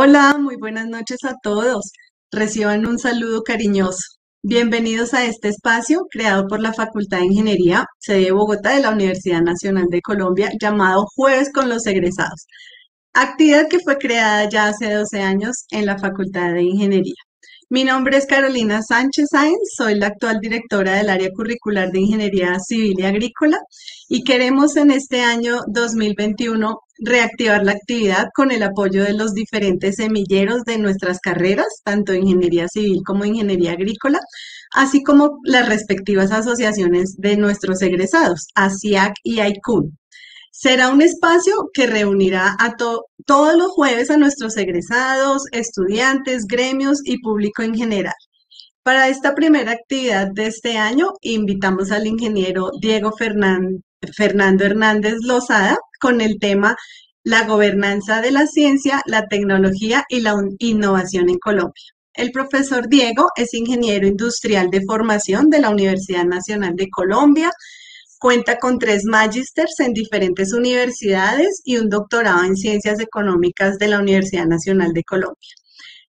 Hola, muy buenas noches a todos. Reciban un saludo cariñoso. Bienvenidos a este espacio creado por la Facultad de Ingeniería, sede de Bogotá de la Universidad Nacional de Colombia, llamado Jueves con los egresados. Actividad que fue creada ya hace 12 años en la Facultad de Ingeniería. Mi nombre es Carolina Sánchez Sáenz, soy la actual directora del área curricular de Ingeniería Civil y Agrícola y queremos en este año 2021 reactivar la actividad con el apoyo de los diferentes semilleros de nuestras carreras, tanto Ingeniería Civil como Ingeniería Agrícola, así como las respectivas asociaciones de nuestros egresados, ASIAC y AICUN. Será un espacio que reunirá a todos los jueves a nuestros egresados, estudiantes, gremios y público en general. Para esta primera actividad de este año, invitamos al ingeniero Diego Fernando Hernández Lozada con el tema La gobernanza de la ciencia, la tecnología y la innovación en Colombia. El profesor Diego es ingeniero industrial de formación de la Universidad Nacional de Colombia, Cuenta con tres magisters en diferentes universidades y un doctorado en Ciencias Económicas de la Universidad Nacional de Colombia.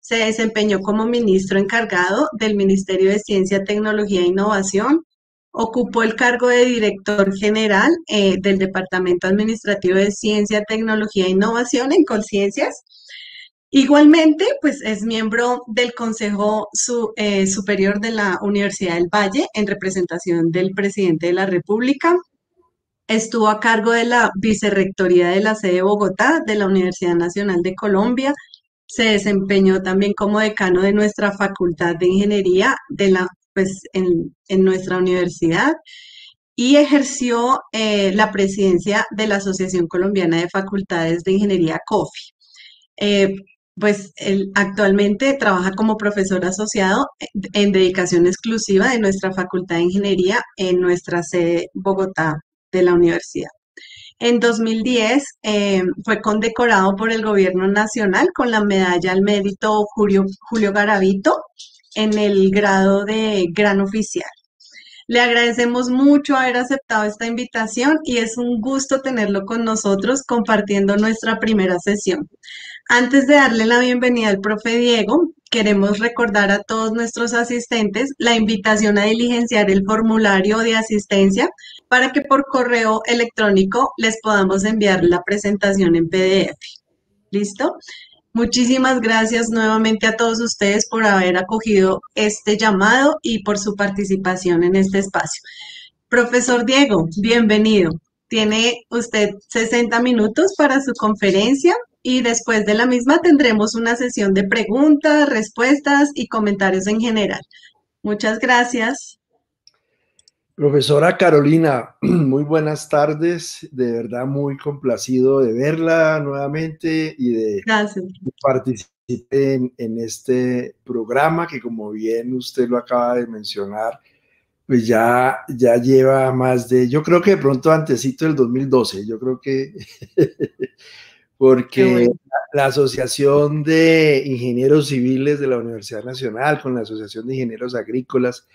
Se desempeñó como ministro encargado del Ministerio de Ciencia, Tecnología e Innovación. Ocupó el cargo de director general eh, del Departamento Administrativo de Ciencia, Tecnología e Innovación en Colciencias. Igualmente, pues es miembro del Consejo eh, Superior de la Universidad del Valle en representación del presidente de la República. Estuvo a cargo de la vicerrectoría de la sede de Bogotá de la Universidad Nacional de Colombia. Se desempeñó también como decano de nuestra Facultad de Ingeniería de la, pues, en, nuestra universidad y ejerció eh, la presidencia de la Asociación Colombiana de Facultades de Ingeniería COFI. Eh, pues él actualmente trabaja como profesor asociado en dedicación exclusiva de nuestra Facultad de Ingeniería en nuestra sede Bogotá de la universidad. En 2010 eh, fue condecorado por el gobierno nacional con la medalla al mérito Julio, Julio Garavito en el grado de gran oficial. Le agradecemos mucho haber aceptado esta invitación y es un gusto tenerlo con nosotros compartiendo nuestra primera sesión. Antes de darle la bienvenida al profe Diego, queremos recordar a todos nuestros asistentes la invitación a diligenciar el formulario de asistencia para que por correo electrónico les podamos enviar la presentación en PDF. ¿Listo? Muchísimas gracias nuevamente a todos ustedes por haber acogido este llamado y por su participación en este espacio. Profesor Diego, bienvenido. Tiene usted 60 minutos para su conferencia y después de la misma tendremos una sesión de preguntas, respuestas y comentarios en general. Muchas gracias. Profesora Carolina, muy buenas tardes. De verdad, muy complacido de verla nuevamente y de participar en, este programa que, como bien usted lo acaba de mencionar, pues ya, ya lleva más de, yo creo que de pronto antecito del 2012, yo creo que porque la Asociación de Ingenieros Civiles de la Universidad Nacional con la Asociación de Ingenieros Agrícolas,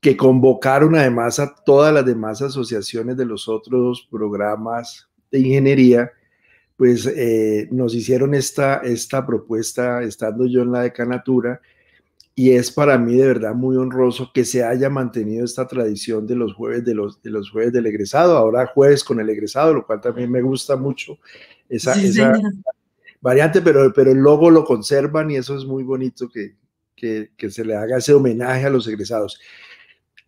que convocaron además a todas las demás asociaciones de los otros programas de ingeniería, pues eh, nos hicieron esta, esta propuesta estando yo en la decanatura y es para mí de verdad muy honroso que se haya mantenido esta tradición de los jueves de los, de los jueves del egresado, ahora jueves con el egresado, lo cual también me gusta mucho esa, variante, pero, pero el logo lo conservan y eso es muy bonito que, se le haga ese homenaje a los egresados.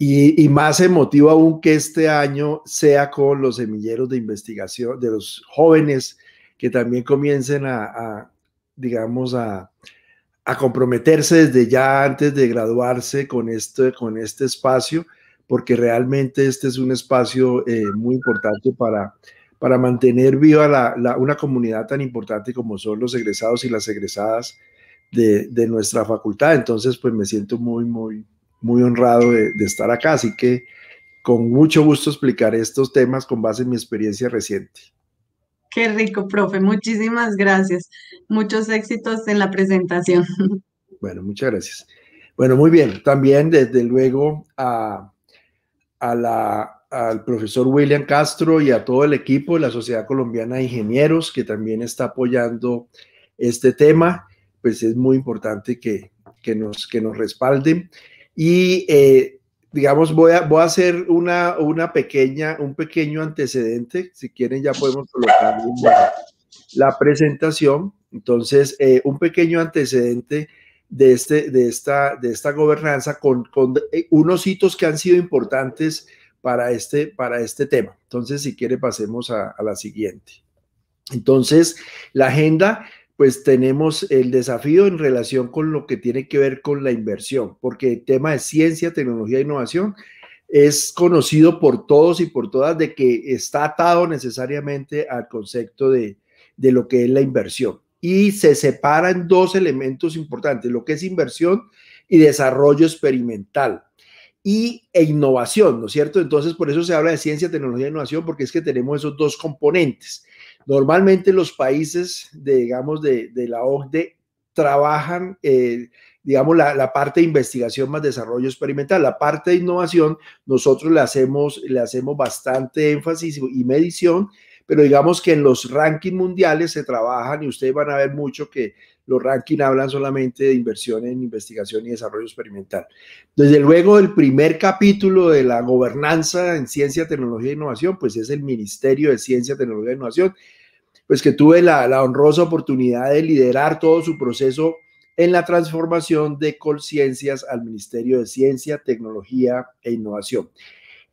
Y, más emotivo aún que este año sea con los semilleros de investigación, de los jóvenes que también comiencen a, digamos, a, comprometerse desde ya antes de graduarse con este, con este espacio, porque realmente este es un espacio eh, muy importante para para mantener viva una comunidad tan importante como son los egresados y las egresadas de, nuestra facultad. Entonces, pues me siento muy, muy, muy honrado de, estar acá. Así que con mucho gusto explicar estos temas con base en mi experiencia reciente. Qué rico, profe. Muchísimas gracias. Muchos éxitos en la presentación. Bueno, muchas gracias. Bueno, muy bien. También, desde luego, a la al profesor William Castro y a todo el equipo de la Sociedad Colombiana de Ingenieros que también está apoyando este tema. Pues es muy importante que, nos, que nos respalden. Y eh, digamos, voy a, voy a hacer una, una, pequeña, un pequeño antecedente. Si quieren, ya podemos colocar la, presentación. Entonces, eh, un pequeño antecedente de, este, de, esta, de esta gobernanza con, con eh, unos hitos que han sido importantes para este, para este tema. Entonces, si quiere, pasemos a, la siguiente. Entonces, la agenda pues tenemos el desafío en relación con lo que tiene que ver con la inversión, porque el tema de ciencia, tecnología e innovación es conocido por todos y por todas de que está atado necesariamente al concepto de, de lo que es la inversión. Y se separan dos elementos importantes, lo que es inversión y desarrollo experimental y, e innovación, ¿no es cierto? Entonces, por eso se habla de ciencia, tecnología e innovación, porque es que tenemos esos dos componentes. Normalmente los países, de, digamos, de, la OCDE trabajan, eh, digamos, la, la, parte de investigación más desarrollo experimental. La parte de innovación, nosotros le hacemos, le hacemos bastante énfasis y medición, pero digamos que en los rankings mundiales se trabajan y ustedes van a ver mucho que los rankings hablan solamente de inversión en investigación y desarrollo experimental. Desde luego, el primer capítulo de la gobernanza en ciencia, tecnología e innovación, pues es el Ministerio de Ciencia, Tecnología e Innovación, pues que tuve la, honrosa oportunidad de liderar todo su proceso en la transformación de Colciencias al Ministerio de Ciencia, Tecnología e Innovación.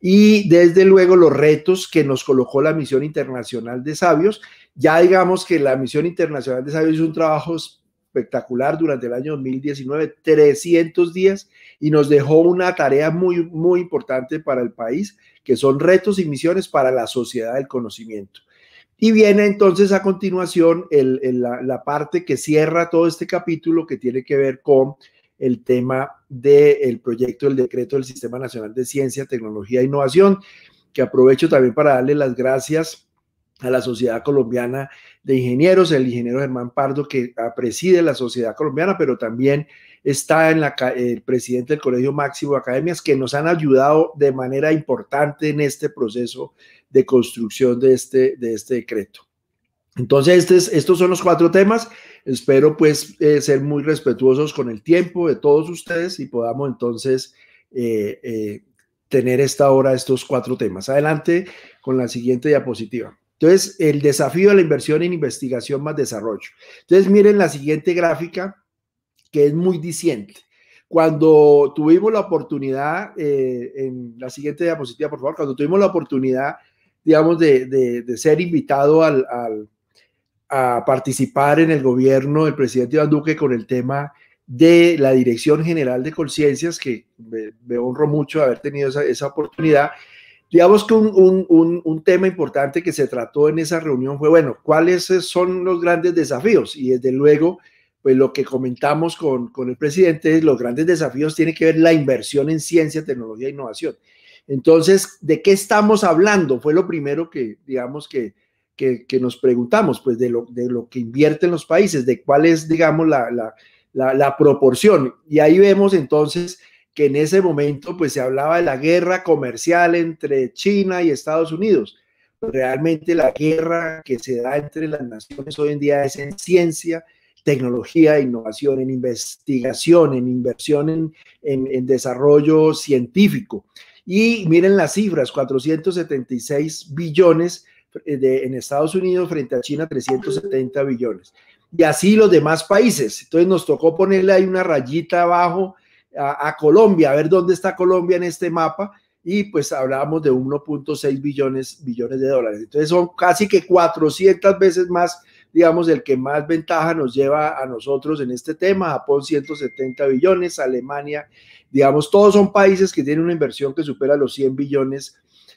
Y desde luego los retos que nos colocó la Misión Internacional de Sabios. Ya digamos que la Misión Internacional de Sabios es un trabajo espectacular durante el año 2019, 300 días, y nos dejó una tarea muy, muy importante para el país, que son retos y misiones para la sociedad del conocimiento. Y viene entonces a continuación el, la, parte que cierra todo este capítulo que tiene que ver con el tema del proyecto del decreto del Sistema Nacional de Ciencia, Tecnología e Innovación, que aprovecho también para darle las gracias a la Sociedad Colombiana de Ingenieros, el ingeniero Germán Pardo, que ah, preside la Sociedad Colombiana, pero también está en la, el presidente del Colegio Máximo de Academias, que nos han ayudado de manera importante en este proceso de construcción de este, este decreto. Entonces, este estos son los cuatro temas. Espero pues eh, ser muy respetuosos con el tiempo de todos ustedes y podamos entonces eh, eh, tener esta hora estos cuatro temas. Adelante con la siguiente diapositiva. Entonces, el desafío de la inversión en investigación más desarrollo. Entonces, miren la siguiente gráfica que es muy diciente. Cuando tuvimos la oportunidad, eh, en la siguiente diapositiva, por favor, cuando tuvimos la oportunidad, digamos, de, ser invitado al, a participar en el gobierno del presidente Iván Duque con el tema de la Dirección General de Conciencias, que me, honro mucho haber tenido esa, esa oportunidad, Digamos que un, un, un, tema importante que se trató en esa reunión fue, bueno, ¿cuáles son los grandes desafíos? Y desde luego, pues lo que comentamos con, con el presidente es los grandes desafíos tienen que ver la inversión en ciencia, tecnología e innovación. Entonces, ¿de qué estamos hablando? Fue lo primero que, digamos, que, que, nos preguntamos, pues de lo, de lo que invierten los países, de cuál es, digamos, la, la, la proporción. Y ahí vemos entonces que en ese momento pues se hablaba de la guerra comercial entre China y Estados Unidos. Realmente la guerra que se da entre las naciones hoy en día es en ciencia, tecnología, innovación, en investigación, en inversión, en, desarrollo científico. Y miren las cifras, 476 billones eh, en Estados Unidos frente a China 370 billones. Y así los demás países. Entonces nos tocó ponerle ahí una rayita abajo a, Colombia, a ver dónde está Colombia en este mapa y pues hablábamos de 1.6 billones, billones de dólares. Entonces son casi que 400 veces más, digamos, el que más ventaja nos lleva a nosotros en este tema. Japón 170 billones, Alemania, digamos, todos son países que tienen una inversión que supera los 100 billones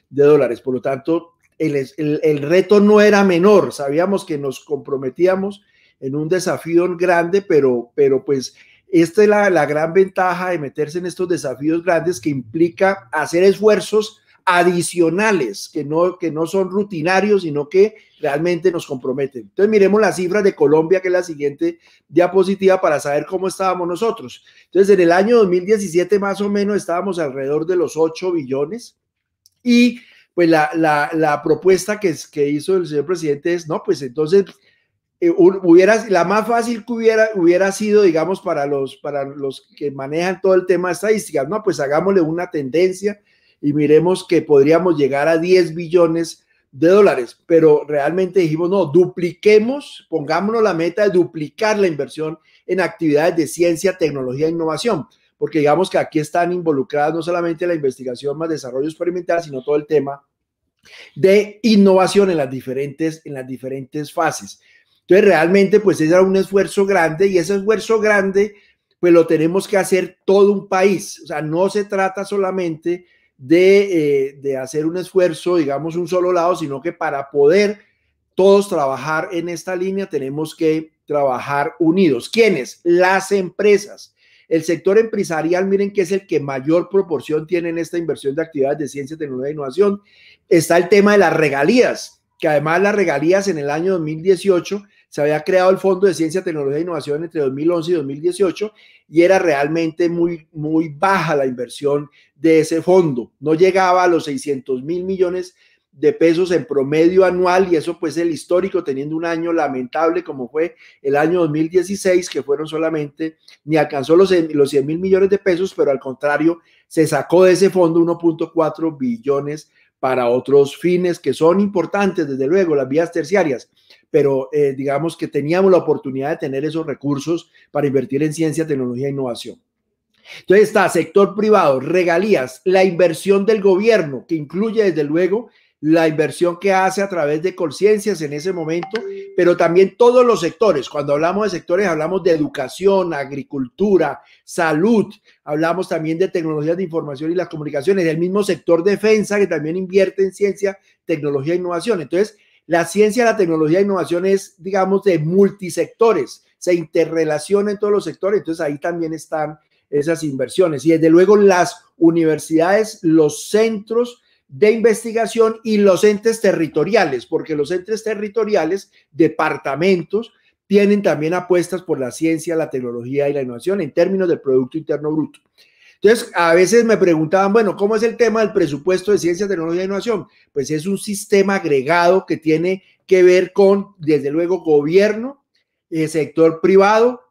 de dólares. Por lo tanto, el, reto no era menor. Sabíamos que nos comprometíamos en un desafío grande, pero, pero pues esta es la, gran ventaja de meterse en estos desafíos grandes que implica hacer esfuerzos adicionales que no, que no son rutinarios, sino que realmente nos comprometen. Entonces miremos las cifras de Colombia, que es la siguiente diapositiva para saber cómo estábamos nosotros. Entonces en el año 2017 más o menos estábamos alrededor de los 8 billones y pues la, propuesta que, que hizo el señor presidente es, no, pues entonces eh, hubiera, la más fácil que hubiera, hubiera sido, digamos, para los, para los que manejan todo el tema de estadísticas, no, pues hagámosle una tendencia y miremos que podríamos llegar a 10 billones de dólares, pero realmente dijimos, no, dupliquemos, pongámonos la meta de duplicar la inversión en actividades de ciencia, tecnología e innovación, porque digamos que aquí están involucradas no solamente la investigación más desarrollo experimental, sino todo el tema de innovación en las diferentes, en las diferentes fases. Entonces, realmente, pues es un esfuerzo grande y ese esfuerzo grande, pues lo tenemos que hacer todo un país. O sea, no se trata solamente de, eh, de hacer un esfuerzo, digamos, un solo lado, sino que para poder todos trabajar en esta línea tenemos que trabajar unidos. ¿Quiénes? Las empresas. El sector empresarial, miren que es el que mayor proporción tiene en esta inversión de actividades de ciencia, tecnología e innovación. Está el tema de las regalías, que además las regalías en el año 2018 se había creado el Fondo de Ciencia, Tecnología e Innovación entre 2011 y 2018 y era realmente muy, muy baja la inversión de ese fondo. No llegaba a los 600 mil millones de pesos en promedio anual y eso pues el histórico teniendo un año lamentable como fue el año 2016 que fueron solamente ni alcanzó los, los 100 mil millones de pesos pero al contrario se sacó de ese fondo 1.4 billones para otros fines que son importantes desde luego las vías terciarias pero eh, digamos que teníamos la oportunidad de tener esos recursos para invertir en ciencia, tecnología e innovación. Entonces está sector privado, regalías, la inversión del gobierno, que incluye desde luego la inversión que hace a través de conciencias en ese momento, pero también todos los sectores. Cuando hablamos de sectores, hablamos de educación, agricultura, salud, hablamos también de tecnologías de información y las comunicaciones, el mismo sector defensa que también invierte en ciencia, tecnología e innovación. Entonces, la ciencia, la tecnología e innovación es, digamos, de multisectores, se interrelaciona en todos los sectores, entonces ahí también están esas inversiones. Y desde luego las universidades, los centros de investigación y los entes territoriales, porque los entes territoriales, departamentos, tienen también apuestas por la ciencia, la tecnología y la innovación en términos del Producto Interno Bruto. Entonces, a veces me preguntaban, bueno, ¿cómo es el tema del presupuesto de ciencia, tecnología e innovación? Pues es un sistema agregado que tiene que ver con, desde luego, gobierno, eh, sector privado,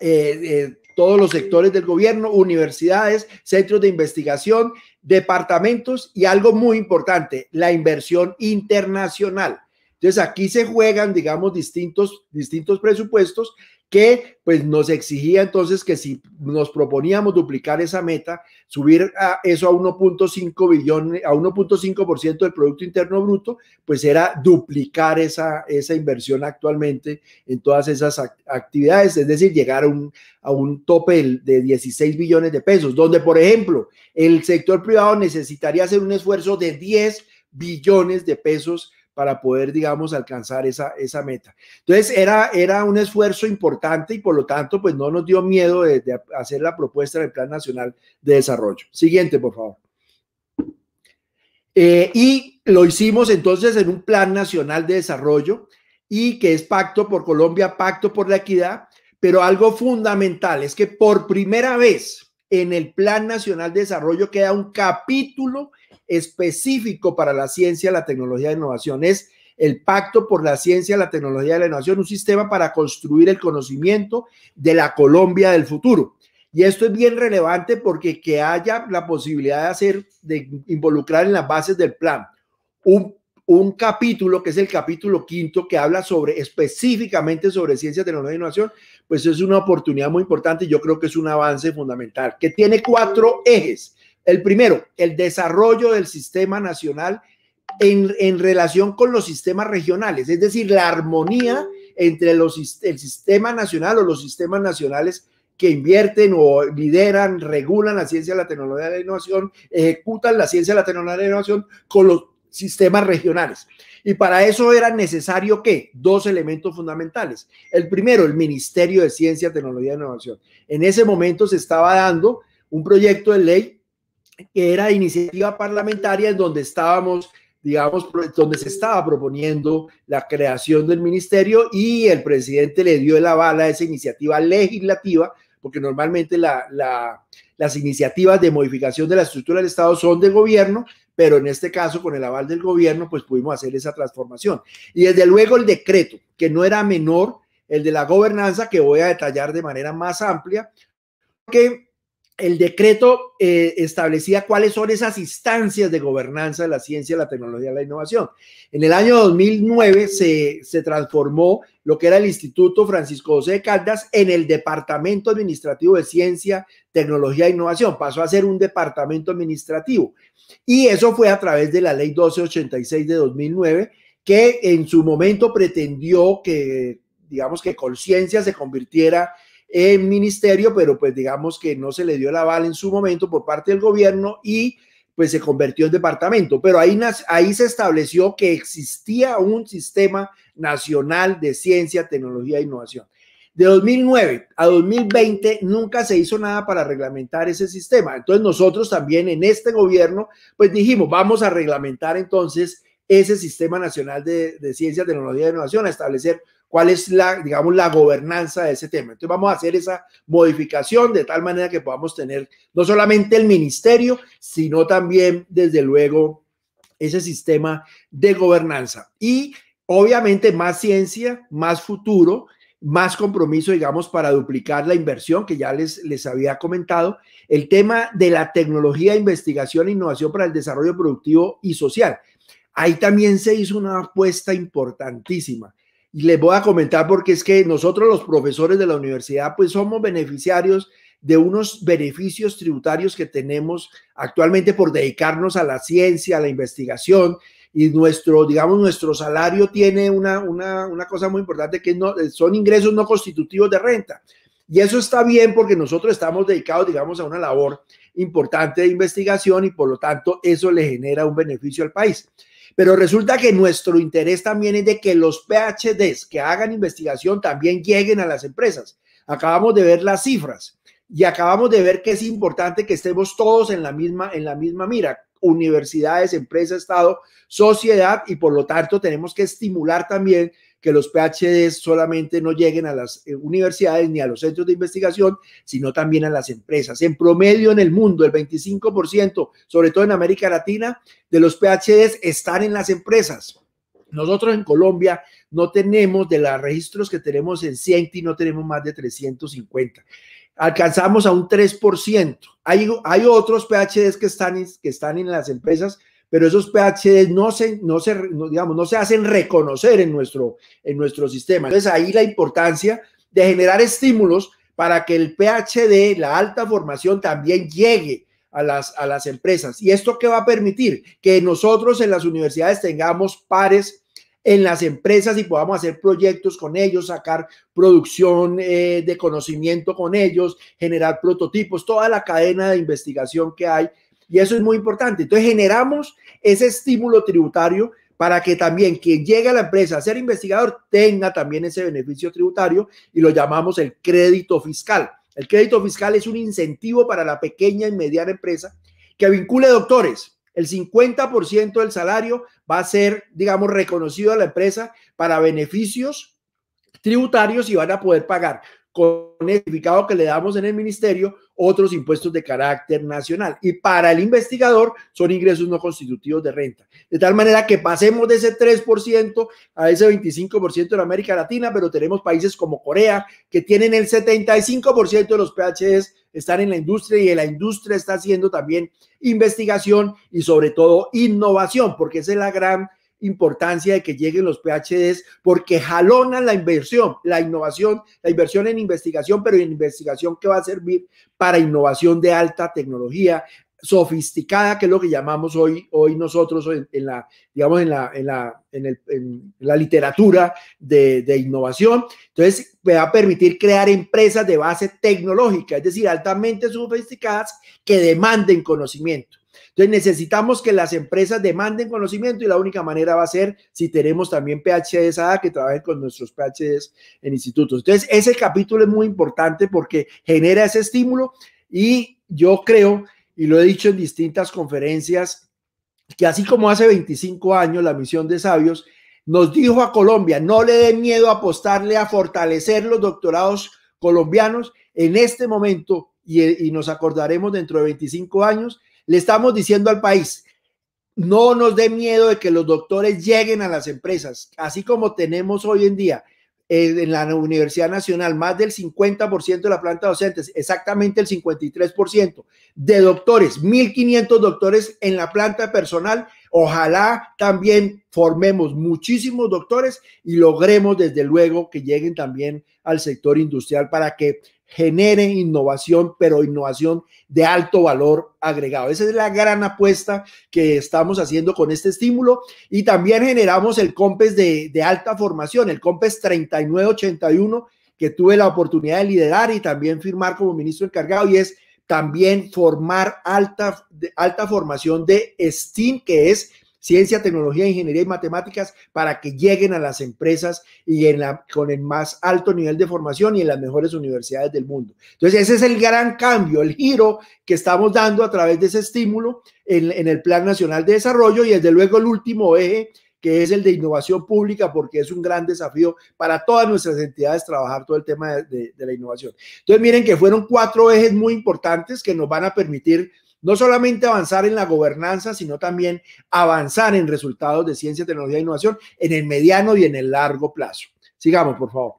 eh, eh, todos los sectores del gobierno, universidades, centros de investigación, departamentos y algo muy importante, la inversión internacional. Entonces aquí se juegan, digamos, distintos, distintos presupuestos que pues nos exigía entonces que si nos proponíamos duplicar esa meta, subir a eso a 1.5 billones, a 1.5% del producto interno bruto, pues era duplicar esa esa inversión actualmente en todas esas actividades, es decir, llegar a un a un tope de 16 billones de pesos, donde por ejemplo, el sector privado necesitaría hacer un esfuerzo de 10 billones de pesos para poder, digamos, alcanzar esa, esa meta. Entonces, era, era un esfuerzo importante y por lo tanto, pues no nos dio miedo de, hacer la propuesta del Plan Nacional de Desarrollo. Siguiente, por favor. Eh, y lo hicimos entonces en un Plan Nacional de Desarrollo y que es Pacto por Colombia, Pacto por la Equidad, pero algo fundamental es que por primera vez en el Plan Nacional de Desarrollo queda un capítulo específico para la ciencia, la tecnología e innovación. Es el Pacto por la Ciencia, la Tecnología y la Innovación, un sistema para construir el conocimiento de la Colombia del futuro. Y esto es bien relevante porque que haya la posibilidad de hacer, de involucrar en las bases del plan un, capítulo, que es el capítulo quinto, que habla sobre específicamente sobre ciencia, tecnología e innovación, pues es una oportunidad muy importante y yo creo que es un avance fundamental, que tiene cuatro ejes. El primero, el desarrollo del sistema nacional en, relación con los sistemas regionales, es decir, la armonía entre los, el sistema nacional o los sistemas nacionales que invierten o lideran, regulan la ciencia, la tecnología de la innovación, ejecutan la ciencia, la tecnología de la innovación con los sistemas regionales. Y para eso era necesario que dos elementos fundamentales. El primero, el Ministerio de Ciencia, Tecnología e Innovación. En ese momento se estaba dando un proyecto de ley que era iniciativa parlamentaria en donde estábamos, digamos, donde se estaba proponiendo la creación del ministerio y el presidente le dio el aval a esa iniciativa legislativa, porque normalmente las iniciativas de modificación de la estructura del Estado son de gobierno, pero en este caso con el aval del gobierno, pues pudimos hacer esa transformación. Y desde luego el decreto, que no era menor, el de la gobernanza, que voy a detallar de manera más amplia, que el decreto eh, establecía cuáles son esas instancias de gobernanza de la ciencia, la tecnología y la innovación. En el año 2009 se, transformó lo que era el Instituto Francisco José de Caldas en el Departamento Administrativo de Ciencia, Tecnología e Innovación. Pasó a ser un departamento administrativo. Y eso fue a través de la Ley 1286 de 2009, que en su momento pretendió que, digamos, que conciencia se convirtiera en ministerio, pero pues digamos que no se le dio el aval en su momento por parte del gobierno y pues se convirtió en departamento, pero ahí, ahí se estableció que existía un sistema nacional de ciencia, tecnología e innovación. De 2009 a 2020 nunca se hizo nada para reglamentar ese sistema. Entonces nosotros también en este gobierno, pues dijimos, vamos a reglamentar entonces ese sistema nacional de, de ciencia, tecnología e innovación, a establecer cuál es la, digamos, la gobernanza de ese tema. Entonces vamos a hacer esa modificación de tal manera que podamos tener no solamente el ministerio, sino también, desde luego, ese sistema de gobernanza. Y obviamente más ciencia, más futuro, más compromiso, digamos, para duplicar la inversión que ya les, les había comentado. El tema de la tecnología, investigación e innovación para el desarrollo productivo y social. Ahí también se hizo una apuesta importantísima y les voy a comentar porque es que nosotros los profesores de la universidad pues somos beneficiarios de unos beneficios tributarios que tenemos actualmente por dedicarnos a la ciencia, a la investigación y nuestro, digamos, nuestro salario tiene una, cosa muy importante que no, son ingresos no constitutivos de renta. Y eso está bien porque nosotros estamos dedicados, digamos, a una labor importante de investigación y por lo tanto eso le genera un beneficio al país. Pero resulta que nuestro interés también es de que los PhDs que hagan investigación también lleguen a las empresas. Acabamos de ver las cifras y acabamos de ver que es importante que estemos todos en la misma, en la misma mira universidades, empresas, Estado, sociedad y por lo tanto tenemos que estimular también que los PhDs solamente no lleguen a las eh, universidades ni a los centros de investigación, sino también a las empresas. En promedio en el mundo, el 25%, sobre todo en América Latina, de los PhDs están en las empresas. Nosotros en Colombia no tenemos, de los registros que tenemos en CIENTI, no tenemos más de 350 alcanzamos a un 3%. Hay, hay otros PHDs que están, que están en las empresas, pero esos PHD no se, no digamos, no se hacen reconocer en nuestro, en nuestro sistema. Entonces ahí la importancia de generar estímulos para que el PhD, la alta formación, también llegue a las, a las empresas. ¿Y esto qué va a permitir? Que nosotros en las universidades tengamos pares en las empresas y podamos hacer proyectos con ellos, sacar producción eh, de conocimiento con ellos, generar prototipos, toda la cadena de investigación que hay y eso es muy importante. Entonces generamos ese estímulo tributario para que también quien llegue a la empresa a ser investigador tenga también ese beneficio tributario y lo llamamos el crédito fiscal. El crédito fiscal es un incentivo para la pequeña y mediana empresa que vincule doctores. El 50% del salario va a ser, digamos, reconocido a la empresa para beneficios tributarios y van a poder pagar con el certificado que le damos en el ministerio otros impuestos de carácter nacional. Y para el investigador son ingresos no constitutivos de renta. De tal manera que pasemos de ese 3% a ese 25% en América Latina, pero tenemos países como Corea que tienen el 75% de los PHs están en la industria y en la industria está haciendo también investigación y sobre todo innovación, porque esa es la gran importancia de que lleguen los PhDs porque jalonan la inversión, la innovación, la inversión en investigación, pero en investigación que va a servir para innovación de alta tecnología sofisticada, que es lo que llamamos hoy, hoy nosotros en, la, digamos, en en la, literatura de, innovación. Entonces, va a permitir crear empresas de base tecnológica, es decir, altamente sofisticadas que demanden conocimiento. Entonces necesitamos que las empresas demanden conocimiento y la única manera va a ser si tenemos también PhDs que trabajen con nuestros PhDs en institutos. Entonces ese capítulo es muy importante porque genera ese estímulo y yo creo, y lo he dicho en distintas conferencias, que así como hace 25 años la misión de sabios nos dijo a Colombia, no le den miedo a apostarle a fortalecer los doctorados colombianos en este momento y, y, nos acordaremos dentro de 25 años le estamos diciendo al país, no nos dé miedo de que los doctores lleguen a las empresas, así como tenemos hoy en día eh, en la Universidad Nacional, más del 50% de la planta de docentes, exactamente el 53% de doctores, 1.500 doctores en la planta personal. Ojalá también formemos muchísimos doctores y logremos desde luego que lleguen también al sector industrial para que genere innovación, pero innovación de alto valor agregado. Esa es la gran apuesta que estamos haciendo con este estímulo y también generamos el COMPES de, alta formación, el COMPES 3981, que tuve la oportunidad de liderar y también firmar como ministro encargado y es también formar alta, alta formación de STEAM, que es ciencia, tecnología, ingeniería y matemáticas para que lleguen a las empresas y en la, con el más alto nivel de formación y en las mejores universidades del mundo. Entonces, ese es el gran cambio, el giro que estamos dando a través de ese estímulo en, el Plan Nacional de Desarrollo y desde luego el último eje que es el de innovación pública, porque es un gran desafío para todas nuestras entidades trabajar todo el tema de, de, la innovación. Entonces, miren que fueron cuatro ejes muy importantes que nos van a permitir no solamente avanzar en la gobernanza, sino también avanzar en resultados de ciencia, tecnología e innovación en el mediano y en el largo plazo. Sigamos, por favor.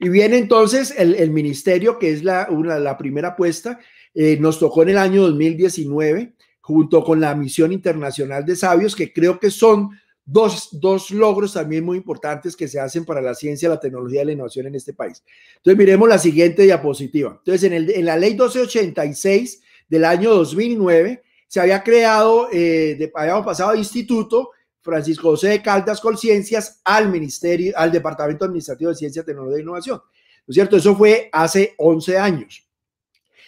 Y viene entonces el, ministerio, que es la, la primera apuesta, eh, nos tocó en el año 2019, junto con la Misión Internacional de Sabios, que creo que son Dos, logros también muy importantes que se hacen para la ciencia, la tecnología y la innovación en este país. Entonces, miremos la siguiente diapositiva. Entonces, en, en la ley 1286 del año 2009, se había creado, eh, habíamos pasado de instituto Francisco José de Caldas con Ciencias al Ministerio, al Departamento Administrativo de Ciencia, Tecnología e Innovación. ¿No es cierto? Eso fue hace 11 años.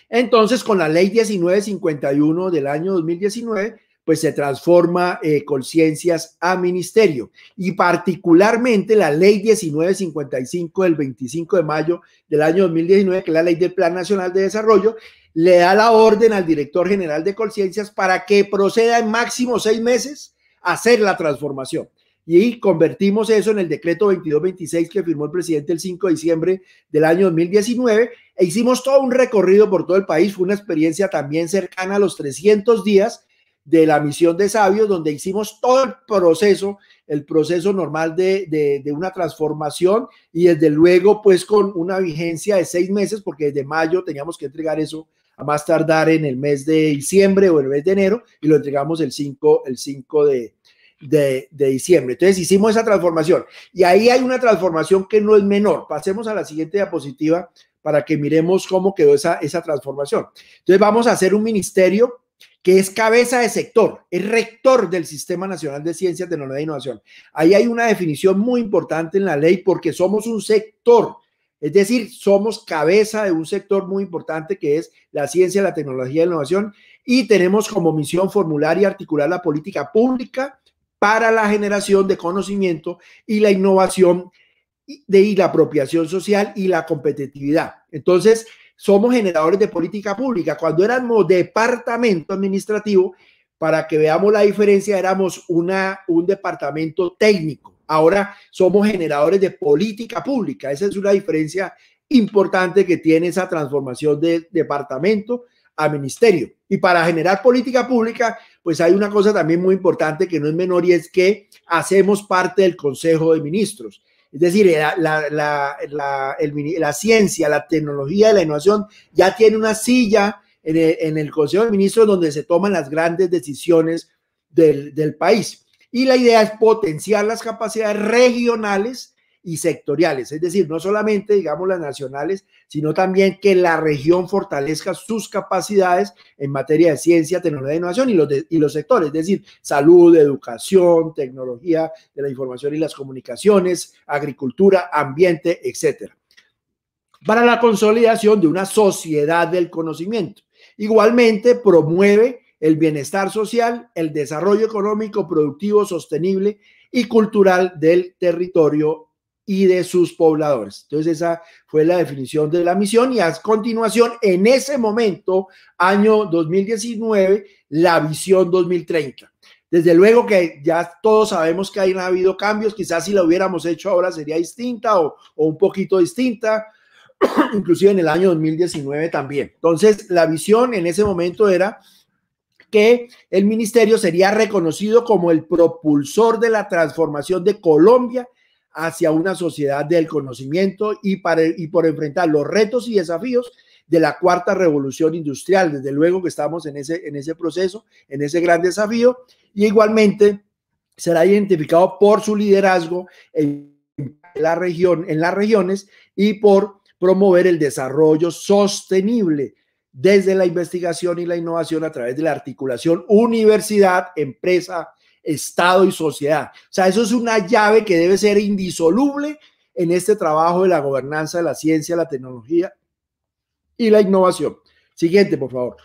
Entonces, con la ley 1951 del año 2019, pues se transforma eh, a ministerio y particularmente la ley 1955 del 25 de mayo del año 2019, que es la ley del Plan Nacional de Desarrollo, le da la orden al director general de conciencias para que proceda en máximo seis meses a hacer la transformación. Y convertimos eso en el decreto 2226 que firmó el presidente el 5 de diciembre del año 2019 e hicimos todo un recorrido por todo el país. Fue una experiencia también cercana a los 300 días de la misión de sabios, donde hicimos todo el proceso, el proceso normal de, una transformación y desde luego pues con una vigencia de seis meses, porque desde mayo teníamos que entregar eso a más tardar en el mes de diciembre o el mes de enero y lo entregamos el 5, el 5 de, de, diciembre. Entonces hicimos esa transformación y ahí hay una transformación que no es menor. Pasemos a la siguiente diapositiva para que miremos cómo quedó esa, esa transformación. Entonces vamos a hacer un ministerio que es cabeza de sector, es rector del Sistema Nacional de Ciencias, Tecnología nueva Innovación. Ahí hay una definición muy importante en la ley porque somos un sector es decir, somos cabeza de un sector muy importante que es la ciencia, la tecnología y la innovación y tenemos como misión formular y articular la política pública para la generación de conocimiento y la innovación de, y la apropiación social y la competitividad. Entonces, somos generadores de política pública. Cuando éramos departamento administrativo, para que veamos la diferencia, éramos una, un departamento técnico. Ahora somos generadores de política pública. Esa es una diferencia importante que tiene esa transformación de departamento a ministerio. Y para generar política pública, pues hay una cosa también muy importante que no es menor y es que hacemos parte del Consejo de Ministros. Es decir, la, ciencia, la tecnología, la innovación ya tiene una silla en el, Consejo de Ministros donde se toman las grandes decisiones del país. Y la idea es potenciar las capacidades regionales y sectoriales, es decir, no solamente, digamos, las nacionales, sino también que la región fortalezca sus capacidades en materia de ciencia, tecnología e innovación y los, y los sectores, es decir, salud, educación, tecnología de la información y las comunicaciones, agricultura, ambiente, etcétera. Para la consolidación de una sociedad del conocimiento. Igualmente, promueve el bienestar social, el desarrollo económico, productivo, sostenible y cultural del territorio y de sus pobladores. Entonces esa fue la definición de la misión y a continuación, en ese momento, año 2019, la visión 2030. Desde luego que ya todos sabemos que ahí no ha habido cambios, quizás si la hubiéramos hecho ahora sería distinta o, o un poquito distinta, inclusive en el año 2019 también. Entonces la visión en ese momento era que el ministerio sería reconocido como el propulsor de la transformación de Colombia hacia una sociedad del conocimiento y, para, y por enfrentar los retos y desafíos de la cuarta revolución industrial. Desde luego que estamos en ese, en ese proceso, en ese gran desafío, y igualmente será identificado por su liderazgo en la región, en las regiones y por promover el desarrollo sostenible desde la investigación y la innovación a través de la articulación universidad, empresa, Estado y sociedad. O sea, eso es una llave que debe ser indisoluble en este trabajo de la gobernanza de la ciencia, la tecnología y la innovación. Siguiente, por favor.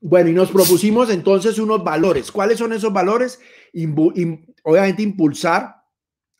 Bueno, y nos propusimos entonces unos valores. ¿Cuáles son esos valores? obviamente impulsar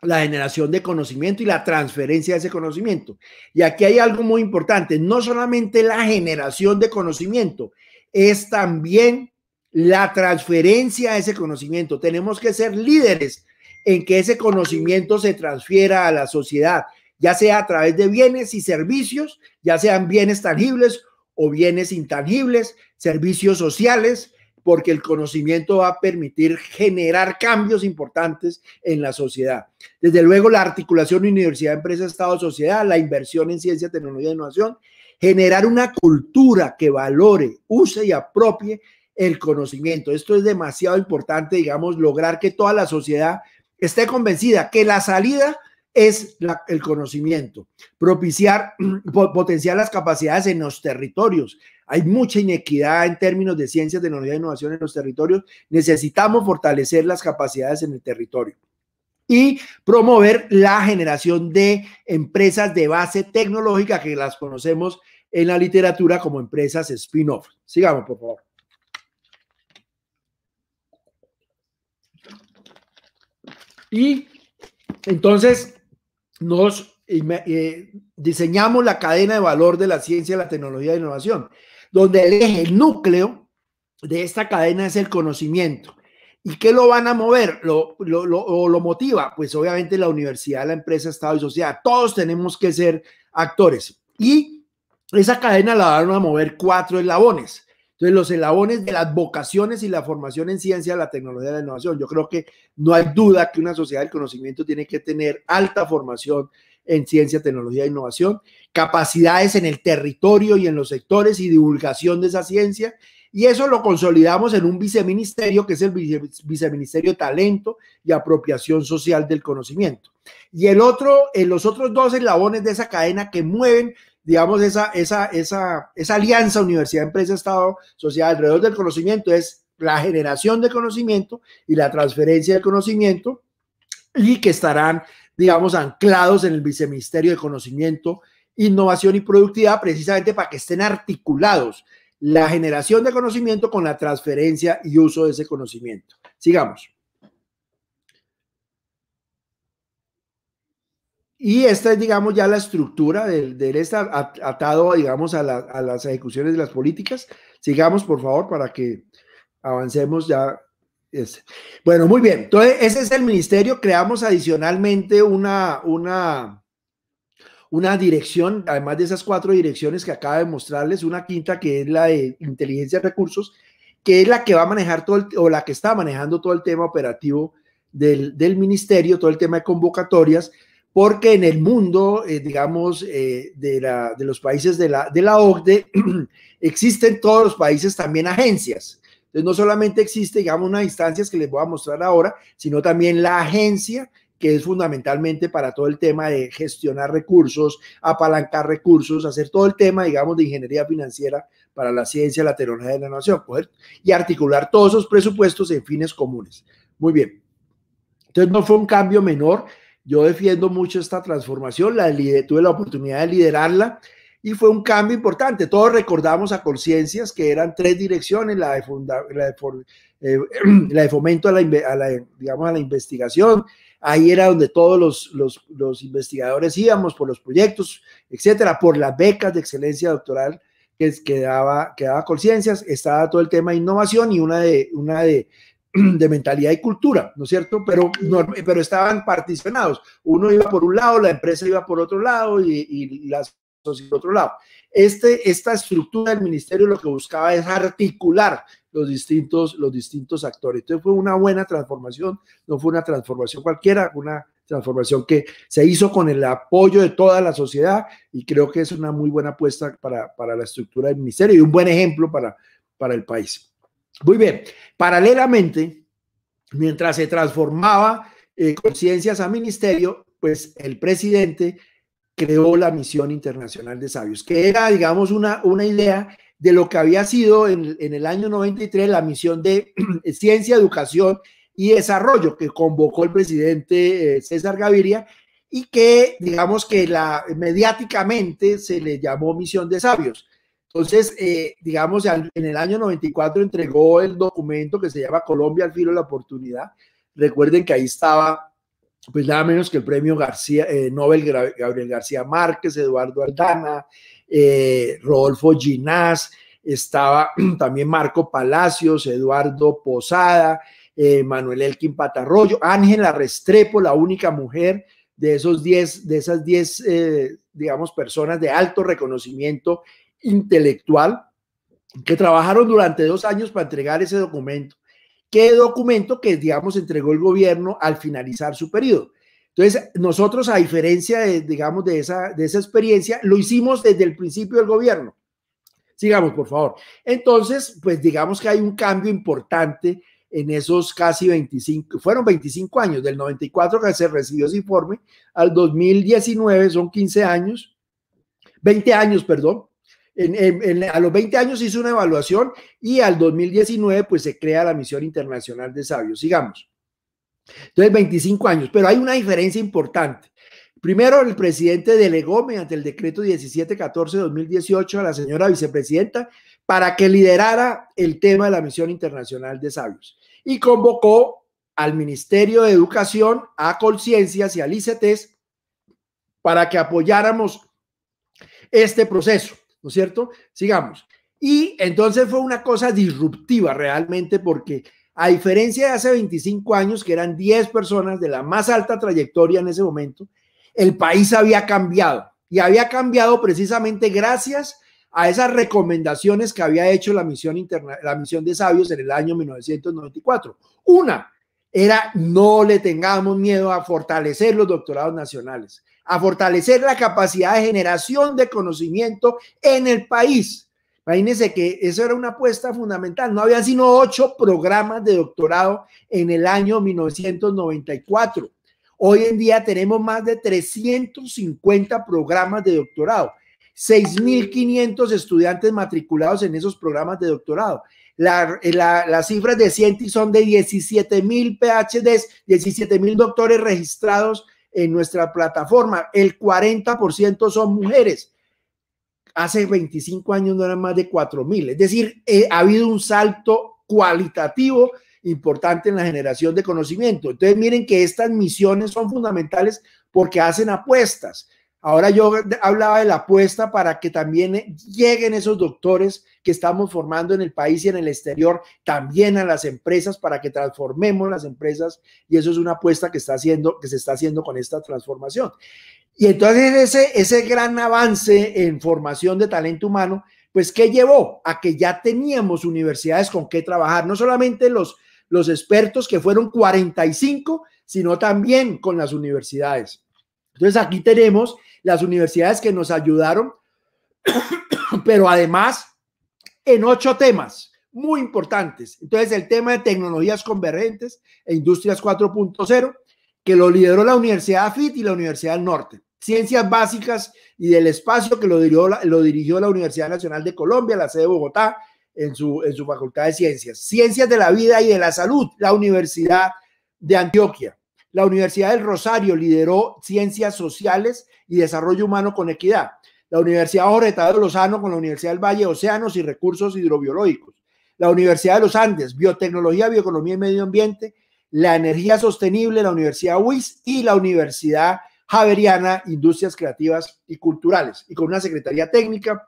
la generación de conocimiento y la transferencia de ese conocimiento. Y aquí hay algo muy importante, no solamente la generación de conocimiento, es también la transferencia de ese conocimiento. Tenemos que ser líderes en que ese conocimiento se transfiera a la sociedad, ya sea a través de bienes y servicios, ya sean bienes tangibles o bienes intangibles, servicios sociales, porque el conocimiento va a permitir generar cambios importantes en la sociedad. Desde luego, la articulación universidad, empresa, Estado, sociedad, la inversión en ciencia, tecnología e innovación, generar una cultura que valore, use y apropie el conocimiento. Esto es demasiado importante, digamos, lograr que toda la sociedad esté convencida que la salida es el conocimiento, propiciar, potenciar las capacidades en los territorios, hay mucha inequidad en términos de ciencias, tecnología e innovación en los territorios. Necesitamos fortalecer las capacidades en el territorio y promover la generación de empresas de base tecnológica que las conocemos en la literatura como empresas spin-off. Sigamos, por favor. Y entonces nos eh, diseñamos la cadena de valor de la ciencia, la tecnología e innovación donde el eje, el núcleo de esta cadena es el conocimiento. ¿Y qué lo van a mover? ¿Lo, lo, lo motiva? Pues obviamente la universidad, la empresa, Estado y sociedad. Todos tenemos que ser actores. Y esa cadena la van a mover cuatro eslabones. Entonces, los eslabones de las vocaciones y la formación en ciencia, la tecnología y la innovación. Yo creo que no hay duda que una sociedad del conocimiento tiene que tener alta formación en ciencia, tecnología e innovación, capacidades en el territorio y en los sectores y divulgación de esa ciencia. Y eso lo consolidamos en un viceministerio que es el viceministerio talento y apropiación social del conocimiento. Y el otro, eh, los otros dos eslabones de esa cadena que mueven, digamos, esa, esa, esa, esa alianza universidad, empresa, Estado, sociedad alrededor del conocimiento es la generación de conocimiento y la transferencia de conocimiento y que estarán digamos, anclados en el viceministerio de Conocimiento, Innovación y Productividad, precisamente para que estén articulados la generación de conocimiento con la transferencia y uso de ese conocimiento. Sigamos. Y esta es, digamos, ya la estructura del, Estado atado, digamos, a, a las ejecuciones de las políticas. Sigamos, por favor, para que avancemos ya bueno, muy bien. Entonces, ese es el ministerio. Creamos adicionalmente una, una, una dirección, además de esas cuatro direcciones que acaba de mostrarles, una quinta que es la de inteligencia de recursos, que es la que va a manejar todo, o la que está manejando todo el tema operativo del, ministerio, todo el tema de convocatorias, porque en el mundo, eh, digamos, eh, de, la, de, los países de la, de la OCDE, existen todos los países también agencias. Entonces, no solamente existe, digamos, unas instancias que les voy a mostrar ahora, sino también la agencia que es fundamentalmente para todo el tema de gestionar recursos, apalancar recursos, hacer todo el tema, digamos, de ingeniería financiera para la ciencia, la tecnología de la nación, y articular todos esos presupuestos en fines comunes. Muy bien. Entonces, no fue un cambio menor. Yo defiendo mucho esta transformación, la tuve la oportunidad de liderarla y fue un cambio importante. Todos recordamos a conciencias que eran tres direcciones, la de, eh, la de, fomento a la, digamos, a la investigación, ahí era donde todos los, investigadores íbamos por los proyectos, etcétera, por las becas de excelencia doctoral que, que daba, que conciencias, estaba todo el tema de innovación y una de, una de, mentalidad y cultura, ¿no es cierto? Pero, pero estaban particionados. Uno iba por un lado, la empresa iba por otro lado y las y otro lado. Este, esta estructura del ministerio lo que buscaba es articular los distintos, los distintos actores. Entonces fue una buena transformación, no fue una transformación cualquiera, una transformación que se hizo con el apoyo de toda la sociedad y creo que es una muy buena apuesta para, la estructura del ministerio y un buen ejemplo para, para el país. Muy bien, paralelamente, mientras se transformaba eh, conciencias a ministerio, pues el presidente creó la Misión Internacional de Sabios, que era, digamos, una, una idea de lo que había sido en, el año 93 la misión de ciencia, educación y desarrollo que convocó el presidente eh, César Gaviria y que, digamos, que la, mediáticamente se le llamó misión de sabios. Entonces, eh, digamos, en el año 94 entregó el documento que se llama Colombia al filo de la oportunidad. Recuerden que ahí estaba pues nada menos que el premio García, eh, Nobel Gabriel García Márquez, Eduardo Aldana, eh, Rodolfo Ginás, estaba también Marco Palacios, Eduardo Posada, eh, Manuel Elkin Patarroyo, Ángela Restrepo, la única mujer de, esos diez, de esas 10, digamos, personas de alto reconocimiento intelectual que trabajaron durante dos años para entregar ese documento qué documento que, digamos, entregó el gobierno al finalizar su periodo. Entonces, nosotros, a diferencia, de, digamos, de esa, de esa experiencia, lo hicimos desde el principio del gobierno. Sigamos, por favor. Entonces, pues digamos que hay un cambio importante en esos casi 25, fueron 25 años, del 94 que se recibió ese informe al 2019, son 15 años, 20 años, perdón, a los 20 años hizo una evaluación y al 2019 pues se crea la Misión Internacional de Sabios. Sigamos. Entonces, 25 años, pero hay una diferencia importante. Primero, el presidente delegó mediante el decreto 1714-2018 a la señora vicepresidenta para que liderara el tema de la Misión Internacional de Sabios y convocó al Ministerio de Educación, a Conciencias y al ICTES para que apoyáramos este proceso. ¿no cierto? Sigamos. Y entonces fue una cosa disruptiva realmente porque a diferencia de hace 25 años, que eran 10 personas de la más alta trayectoria en ese momento, el país había cambiado y había cambiado precisamente gracias a esas recomendaciones que había hecho la misión, interna la misión de sabios en el año 1994. Una era no le tengamos miedo a fortalecer los doctorados nacionales a fortalecer la capacidad de generación de conocimiento en el país. Imagínense que eso era una apuesta fundamental. No había sino ocho programas de doctorado en el año 1994. Hoy en día tenemos más de 350 programas de doctorado, 6.500 estudiantes matriculados en esos programas de doctorado. las cifras de Cienti e son de 17.000 PhDs, 17.000 doctores registrados en nuestra plataforma. El 40% son mujeres. Hace 25 años no eran más de 4.000, mil. Es decir, eh, ha habido un salto cualitativo importante en la generación de conocimiento. Entonces, miren que estas misiones son fundamentales porque hacen apuestas. Ahora yo hablaba de la apuesta para que también eh, lleguen esos doctores que estamos formando en el país y en el exterior, también a las empresas para que transformemos las empresas y eso es una apuesta que, está haciendo, que se está haciendo con esta transformación. Y entonces ese, ese gran avance en formación de talento humano, pues ¿qué llevó? A que ya teníamos universidades con qué trabajar, no solamente los, los expertos que fueron 45, sino también con las universidades. Entonces aquí tenemos las universidades que nos ayudaron, pero además en ocho temas muy importantes. Entonces, el tema de tecnologías convergentes e industrias 4.0, que lo lideró la Universidad FIT y la Universidad del Norte. Ciencias básicas y del espacio, que lo dirigió, lo dirigió la Universidad Nacional de Colombia, la sede de Bogotá, en su, en su Facultad de Ciencias. Ciencias de la Vida y de la Salud, la Universidad de Antioquia. La Universidad del Rosario lideró Ciencias Sociales y Desarrollo Humano con Equidad. La Universidad Jorge de Lozano con la Universidad del Valle, Océanos y Recursos Hidrobiológicos. La Universidad de los Andes, Biotecnología, Bioeconomía y Medio Ambiente. La Energía Sostenible, la Universidad UIS y la Universidad Javeriana, Industrias Creativas y Culturales. Y con una Secretaría Técnica.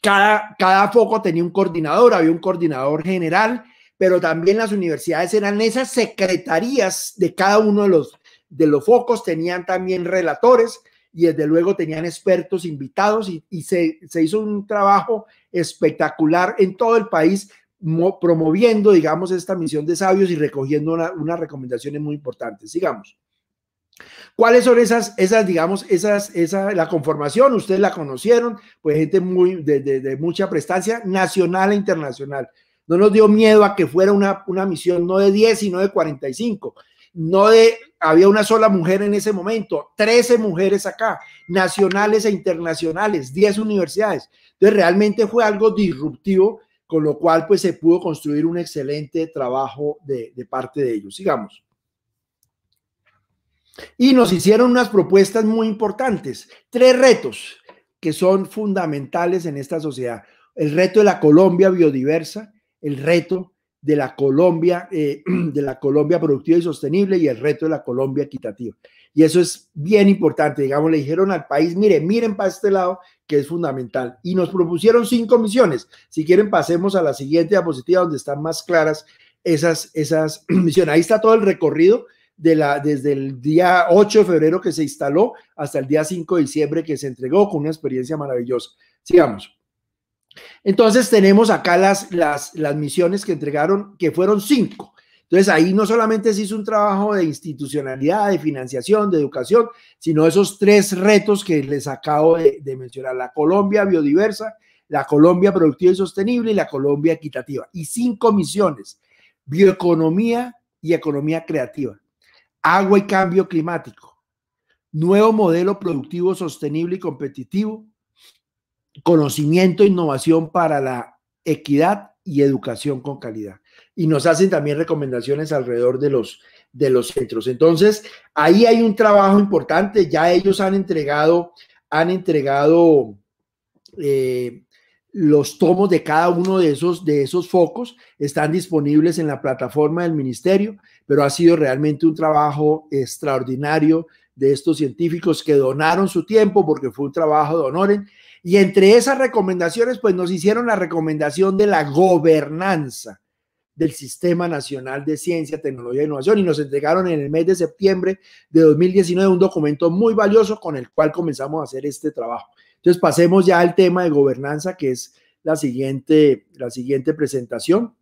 Cada, cada foco tenía un coordinador, había un coordinador general pero también las universidades eran esas secretarías de cada uno de los, de los focos, tenían también relatores y desde luego tenían expertos invitados y, se, hizo un trabajo espectacular en todo el país promoviendo, digamos, esta misión de sabios y recogiendo unas recomendaciones muy importantes. Sigamos. ¿Cuáles son esas, esas digamos, esas, la conformación? Ustedes la conocieron, pues gente muy, de mucha prestancia nacional e internacional. No nos dio miedo a que fuera una, misión no de 10, sino de 45. No de, había una sola mujer en ese momento, 13 mujeres acá, nacionales e internacionales, 10 universidades. Entonces realmente fue algo disruptivo, con lo cual pues se pudo construir un excelente trabajo de, de parte de ellos. Sigamos. Y nos hicieron unas propuestas muy importantes, tres retos que son fundamentales en esta sociedad. El reto de la Colombia biodiversa, el reto de la Colombia, eh, de la Colombia productiva y sostenible y el reto de la Colombia equitativa. Y eso es bien importante, digamos, le dijeron al país, mire, miren para este lado, que es fundamental. Y nos propusieron cinco misiones. Si quieren, pasemos a la siguiente diapositiva donde están más claras esas, esas misiones. Ahí está todo el recorrido de la, desde el día 8 de febrero que se instaló hasta el día 5 de diciembre que se entregó con una experiencia maravillosa. Sigamos. Entonces tenemos acá las, las, misiones que entregaron, que fueron cinco. Entonces ahí no solamente se hizo un trabajo de institucionalidad, de financiación, de educación, sino esos tres retos que les acabo de, de, mencionar, la Colombia biodiversa, la Colombia productiva y sostenible y la Colombia equitativa. Y cinco misiones, bioeconomía y economía creativa, agua y cambio climático, nuevo modelo productivo sostenible y competitivo, conocimiento e innovación para la equidad y educación con calidad. Y nos hacen también recomendaciones alrededor de los, de los centros. Entonces, ahí hay un trabajo importante. Ya ellos han entregado, han entregado eh, los tomos de cada uno de esos, de esos focos. Están disponibles en la plataforma del ministerio, pero ha sido realmente un trabajo extraordinario de estos científicos que donaron su tiempo porque fue un trabajo de honor y entre esas recomendaciones, pues nos hicieron la recomendación de la gobernanza del Sistema Nacional de Ciencia, Tecnología e Innovación y nos entregaron en el mes de septiembre de 2019 un documento muy valioso con el cual comenzamos a hacer este trabajo. Entonces pasemos ya al tema de gobernanza, que es la siguiente, la siguiente presentación,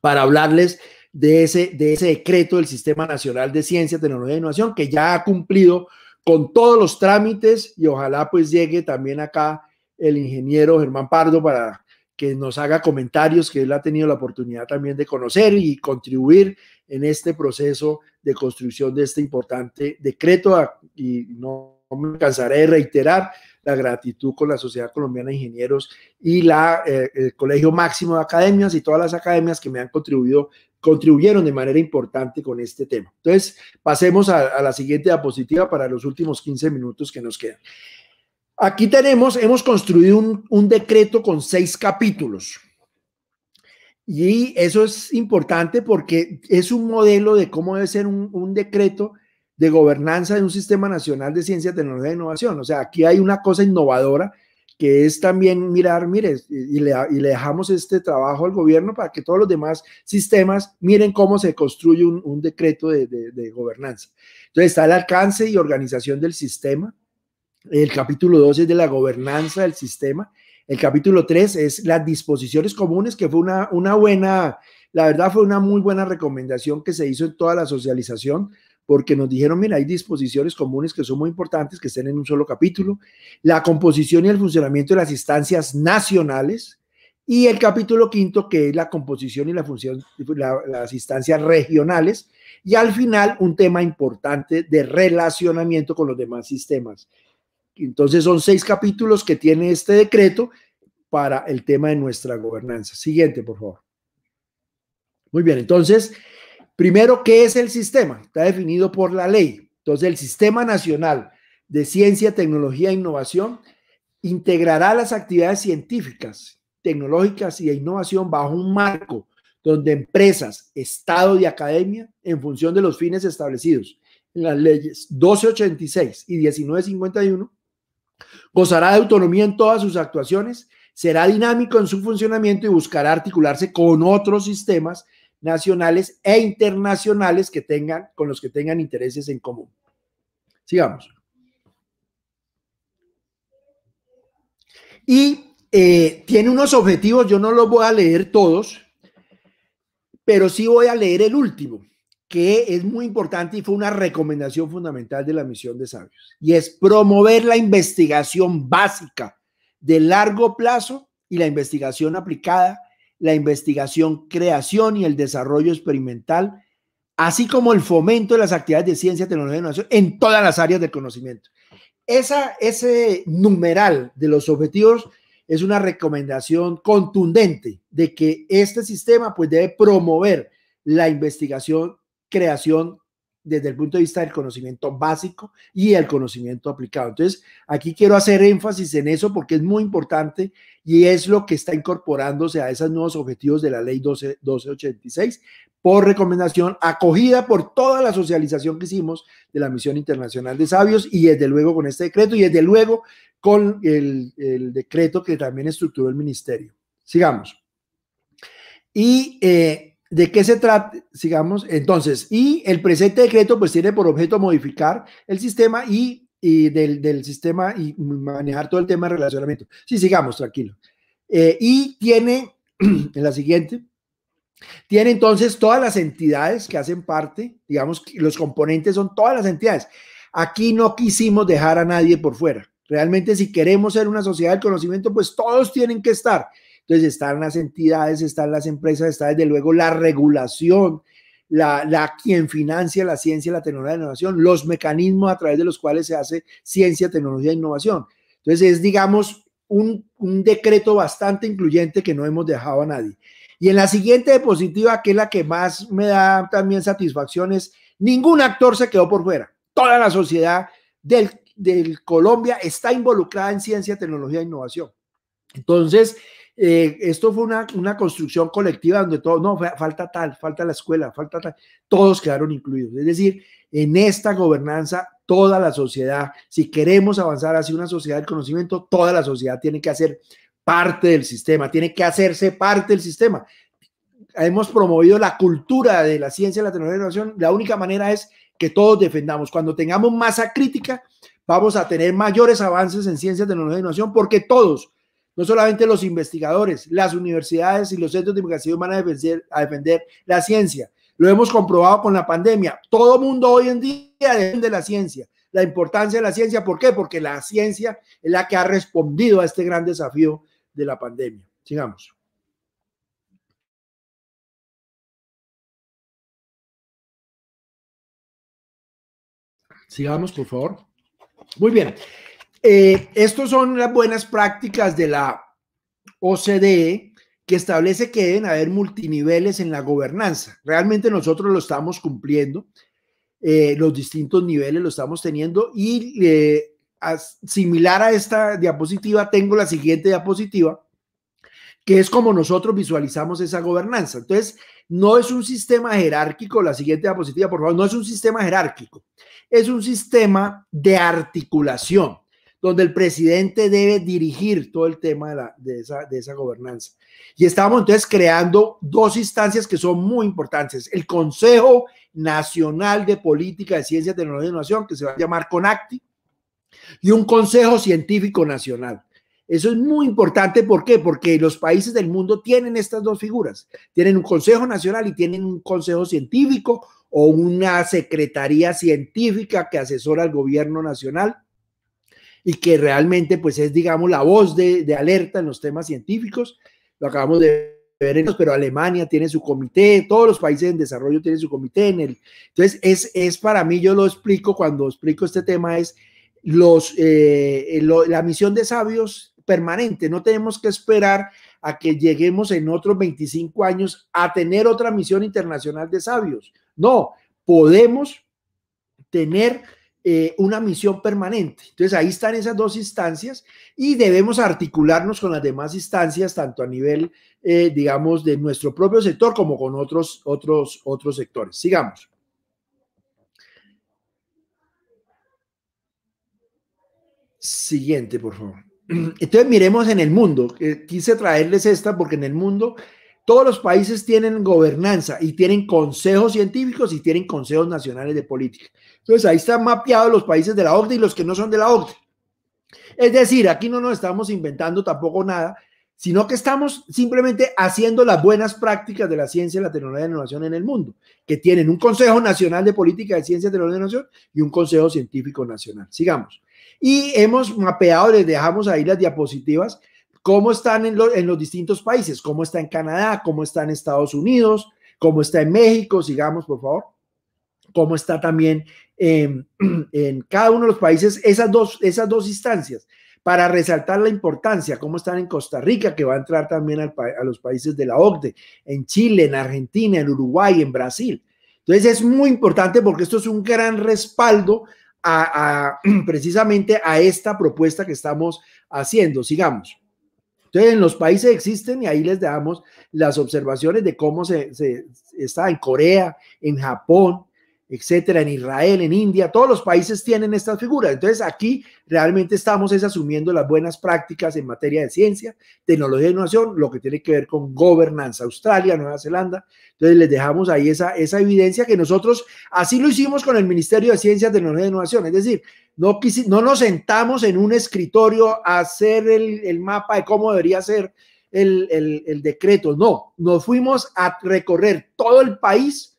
para hablarles de ese, de ese decreto del Sistema Nacional de Ciencia, Tecnología e Innovación, que ya ha cumplido con todos los trámites y ojalá pues llegue también acá el ingeniero Germán Pardo para que nos haga comentarios que él ha tenido la oportunidad también de conocer y contribuir en este proceso de construcción de este importante decreto y no me cansaré de reiterar la gratitud con la Sociedad Colombiana de Ingenieros y la, eh, el Colegio Máximo de Academias y todas las academias que me han contribuido, contribuyeron de manera importante con este tema. Entonces, pasemos a, a la siguiente diapositiva para los últimos 15 minutos que nos quedan. Aquí tenemos, hemos construido un, decreto con seis capítulos. Y eso es importante porque es un modelo de cómo debe ser un, decreto de gobernanza de un sistema nacional de ciencia, tecnología e innovación. O sea, aquí hay una cosa innovadora que es también mirar, mire, y le, dejamos este trabajo al gobierno para que todos los demás sistemas miren cómo se construye un, decreto de, de gobernanza. Entonces está el alcance y organización del sistema, el capítulo 2 es de la gobernanza del sistema. El capítulo 3 es las disposiciones comunes, que fue una, una buena, la verdad fue una muy buena recomendación que se hizo en toda la socialización, porque nos dijeron, mira, hay disposiciones comunes que son muy importantes, que estén en un solo capítulo, la composición y el funcionamiento de las instancias nacionales, y el capítulo quinto, que es la composición y la función, de las instancias regionales, y al final un tema importante de relacionamiento con los demás sistemas. Entonces son seis capítulos que tiene este decreto para el tema de nuestra gobernanza. Siguiente, por favor. Muy bien, entonces, primero, ¿qué es el sistema? Está definido por la ley. Entonces, el Sistema Nacional de Ciencia, Tecnología e Innovación integrará las actividades científicas, tecnológicas y de innovación bajo un marco donde empresas, Estado y academia, en función de los fines establecidos en las leyes 1286 y 1951, Gozará de autonomía en todas sus actuaciones, será dinámico en su funcionamiento y buscará articularse con otros sistemas nacionales e internacionales que tengan, con los que tengan intereses en común. Sigamos. Y eh, tiene unos objetivos, yo no los voy a leer todos, pero sí voy a leer el último que es muy importante y fue una recomendación fundamental de la misión de sabios, y es promover la investigación básica de largo plazo y la investigación aplicada, la investigación, creación y el desarrollo experimental, así como el fomento de las actividades de ciencia, tecnología y e innovación en todas las áreas del conocimiento. Esa, ese numeral de los objetivos es una recomendación contundente de que este sistema pues debe promover la investigación creación desde el punto de vista del conocimiento básico y el conocimiento aplicado. Entonces, aquí quiero hacer énfasis en eso porque es muy importante y es lo que está incorporándose a esos nuevos objetivos de la ley 12, 1286 por recomendación acogida por toda la socialización que hicimos de la Misión Internacional de Sabios y desde luego con este decreto y desde luego con el, decreto que también estructuró el ministerio. Sigamos. Y eh, ¿De qué se trata? Sigamos. Entonces, y el presente decreto pues tiene por objeto modificar el sistema y, del, sistema y manejar todo el tema de relacionamiento. Sí, sigamos, tranquilo. Eh, y tiene, en la siguiente, tiene entonces todas las entidades que hacen parte, digamos, los componentes son todas las entidades. Aquí no quisimos dejar a nadie por fuera. Realmente si queremos ser una sociedad del conocimiento, pues todos tienen que estar están las entidades, están las empresas, está desde luego la regulación, la, quien financia la ciencia, la tecnología de innovación, los mecanismos a través de los cuales se hace ciencia, tecnología e innovación. Entonces es, digamos, un, decreto bastante incluyente que no hemos dejado a nadie. Y en la siguiente diapositiva, que es la que más me da también satisfacción, es ningún actor se quedó por fuera. Toda la sociedad del, del Colombia está involucrada en ciencia, tecnología e innovación. Entonces, eh, esto fue una, construcción colectiva donde todo, no, falta tal, falta la escuela, falta tal, todos quedaron incluidos. Es decir, en esta gobernanza, toda la sociedad, si queremos avanzar hacia una sociedad del conocimiento, toda la sociedad tiene que hacer parte del sistema, tiene que hacerse parte del sistema. Hemos promovido la cultura de la ciencia, la tecnología y la innovación. La única manera es que todos defendamos. Cuando tengamos masa crítica, vamos a tener mayores avances en ciencia, tecnología la innovación porque todos no solamente los investigadores, las universidades y los centros de investigación van a defender, a defender la ciencia. Lo hemos comprobado con la pandemia. Todo el mundo hoy en día defiende la ciencia, la importancia de la ciencia. ¿Por qué? Porque la ciencia es la que ha respondido a este gran desafío de la pandemia. Sigamos. Sigamos, por favor. Muy bien. Eh, Estas son las buenas prácticas de la OCDE que establece que deben haber multiniveles en la gobernanza. Realmente nosotros lo estamos cumpliendo, eh, los distintos niveles lo estamos teniendo y eh, similar a esta diapositiva tengo la siguiente diapositiva, que es como nosotros visualizamos esa gobernanza. Entonces, no es un sistema jerárquico, la siguiente diapositiva, por favor, no es un sistema jerárquico, es un sistema de articulación donde el presidente debe dirigir todo el tema de, esa, esa gobernanza. Y estamos entonces creando dos instancias que son muy importantes. El Consejo Nacional de Política de Ciencia, Tecnología y e Innovación, que se va a llamar CONACTI, y un Consejo Científico Nacional. Eso es muy importante, ¿por qué? Porque los países del mundo tienen estas dos figuras. Tienen un Consejo Nacional y tienen un Consejo Científico o una Secretaría Científica que asesora al gobierno nacional y que realmente pues es, digamos, la voz de, de alerta en los temas científicos. Lo acabamos de ver, en pero Alemania tiene su comité, todos los países en desarrollo tienen su comité. En el, entonces, es, es para mí, yo lo explico cuando explico este tema, es los, eh, la misión de sabios permanente. No tenemos que esperar a que lleguemos en otros 25 años a tener otra misión internacional de sabios. No, podemos tener eh, una misión permanente. Entonces ahí están esas dos instancias y debemos articularnos con las demás instancias, tanto a nivel, eh, digamos, de nuestro propio sector como con otros, otros, otros sectores. Sigamos. Siguiente, por favor. Entonces miremos en el mundo. Eh, quise traerles esta porque en el mundo todos los países tienen gobernanza y tienen consejos científicos y tienen consejos nacionales de política. Entonces ahí están mapeados los países de la OCDE y los que no son de la OCDE. Es decir, aquí no nos estamos inventando tampoco nada, sino que estamos simplemente haciendo las buenas prácticas de la ciencia, y la tecnología de innovación en el mundo, que tienen un Consejo Nacional de Política de Ciencia, Tecnología de Innovación y un Consejo Científico Nacional. Sigamos. Y hemos mapeado, les dejamos ahí las diapositivas, cómo están en los distintos países, cómo está en Canadá, cómo está en Estados Unidos, cómo está en México, sigamos, por favor cómo está también em, en, cada uno de los países esas dos, esas dos instancias para resaltar la importancia, cómo están en Costa Rica, que va a entrar también a los países de la OCDE, en Chile, en Argentina, en Uruguay, en Brasil. Entonces es muy importante porque esto es un gran respaldo a, precisamente a esta propuesta que estamos haciendo. Sigamos. Entonces, en los países existen, y ahí les damos las observaciones de cómo se está en Corea, en Japón, etcétera, en Israel, en India, todos los países tienen estas figuras. Entonces aquí realmente estamos es asumiendo las buenas prácticas en materia de ciencia, tecnología de innovación, lo que tiene que ver con gobernanza, Australia, Nueva Zelanda. Entonces les dejamos ahí esa, esa evidencia que nosotros así lo hicimos con el Ministerio de Ciencia, Tecnología y e Innovación. Es decir, no, no nos sentamos en un escritorio a hacer el, mapa de cómo debería ser el, el decreto. No, nos fuimos a recorrer todo el país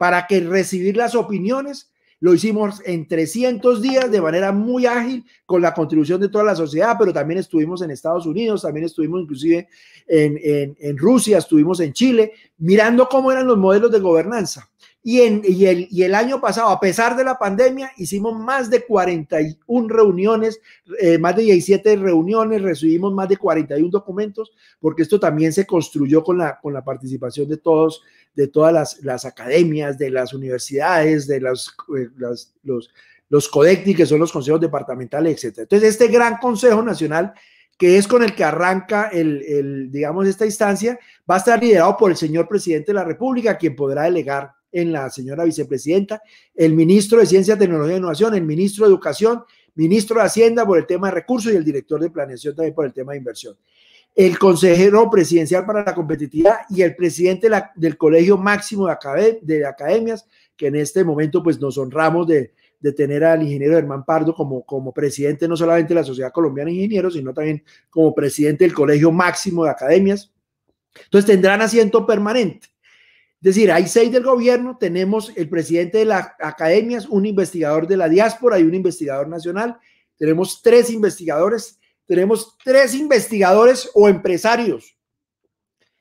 para que recibir las opiniones. Lo hicimos en 300 días de manera muy ágil con la contribución de toda la sociedad, pero también estuvimos en Estados Unidos, también estuvimos inclusive en, en Rusia, estuvimos en Chile, mirando cómo eran los modelos de gobernanza. Y, en, y, el, año pasado, a pesar de la pandemia, hicimos más de 41 reuniones, eh, más de 17 reuniones, recibimos más de 41 documentos, porque esto también se construyó con la, con la participación de todos, de todas las, academias, de las universidades, de eh, las, los, los CODECTI, que son los consejos departamentales, etc. Entonces, este gran Consejo Nacional que es con el que arranca el, digamos, esta instancia, va a estar liderado por el señor presidente de la República, quien podrá delegar en la señora vicepresidenta, el ministro de Ciencia, Tecnología e Innovación, el ministro de Educación, ministro de Hacienda por el tema de recursos y el director de planeación también por el tema de inversión. El consejero presidencial para la competitividad y el presidente del Colegio Máximo de, Academias, que en este momento pues nos honramos de, de tener al ingeniero Germán Pardo como, como presidente no solamente de la Sociedad Colombiana de Ingenieros, sino también como presidente del Colegio Máximo de Academias. Entonces tendrán asiento permanente. Es decir, hay seis del gobierno, tenemos el presidente de las academias, un investigador de la diáspora y un investigador nacional, tenemos tres investigadores, tenemos tres investigadores o empresarios.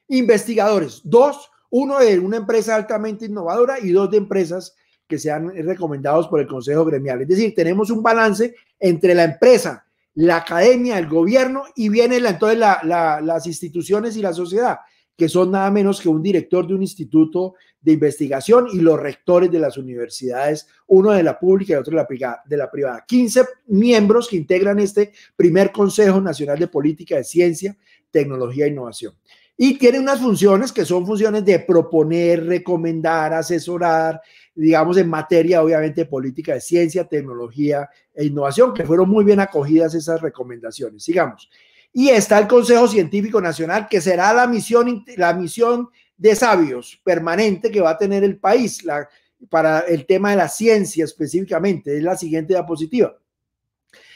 Investigadores, dos, uno de una empresa altamente innovadora y dos de empresas que sean recomendados por el Consejo Gremial. Es decir, tenemos un balance entre la empresa, la academia, el gobierno y vienen entonces las instituciones y la sociedad que son nada menos que un director de un instituto de investigación y los rectores de las universidades, uno de la pública y otro de la, privada. 15 miembros que integran este primer Consejo Nacional de Política de Ciencia, Tecnología e Innovación. Y tiene unas funciones que son funciones de proponer, recomendar, asesorar, digamos, en materia, obviamente, de política de ciencia, tecnología e innovación, que fueron muy bien acogidas esas recomendaciones. Sigamos. Y está el Consejo Científico Nacional, que será la misión, la misión de sabios permanente que va a tener el país para el tema de la ciencia específicamente. Es la siguiente diapositiva.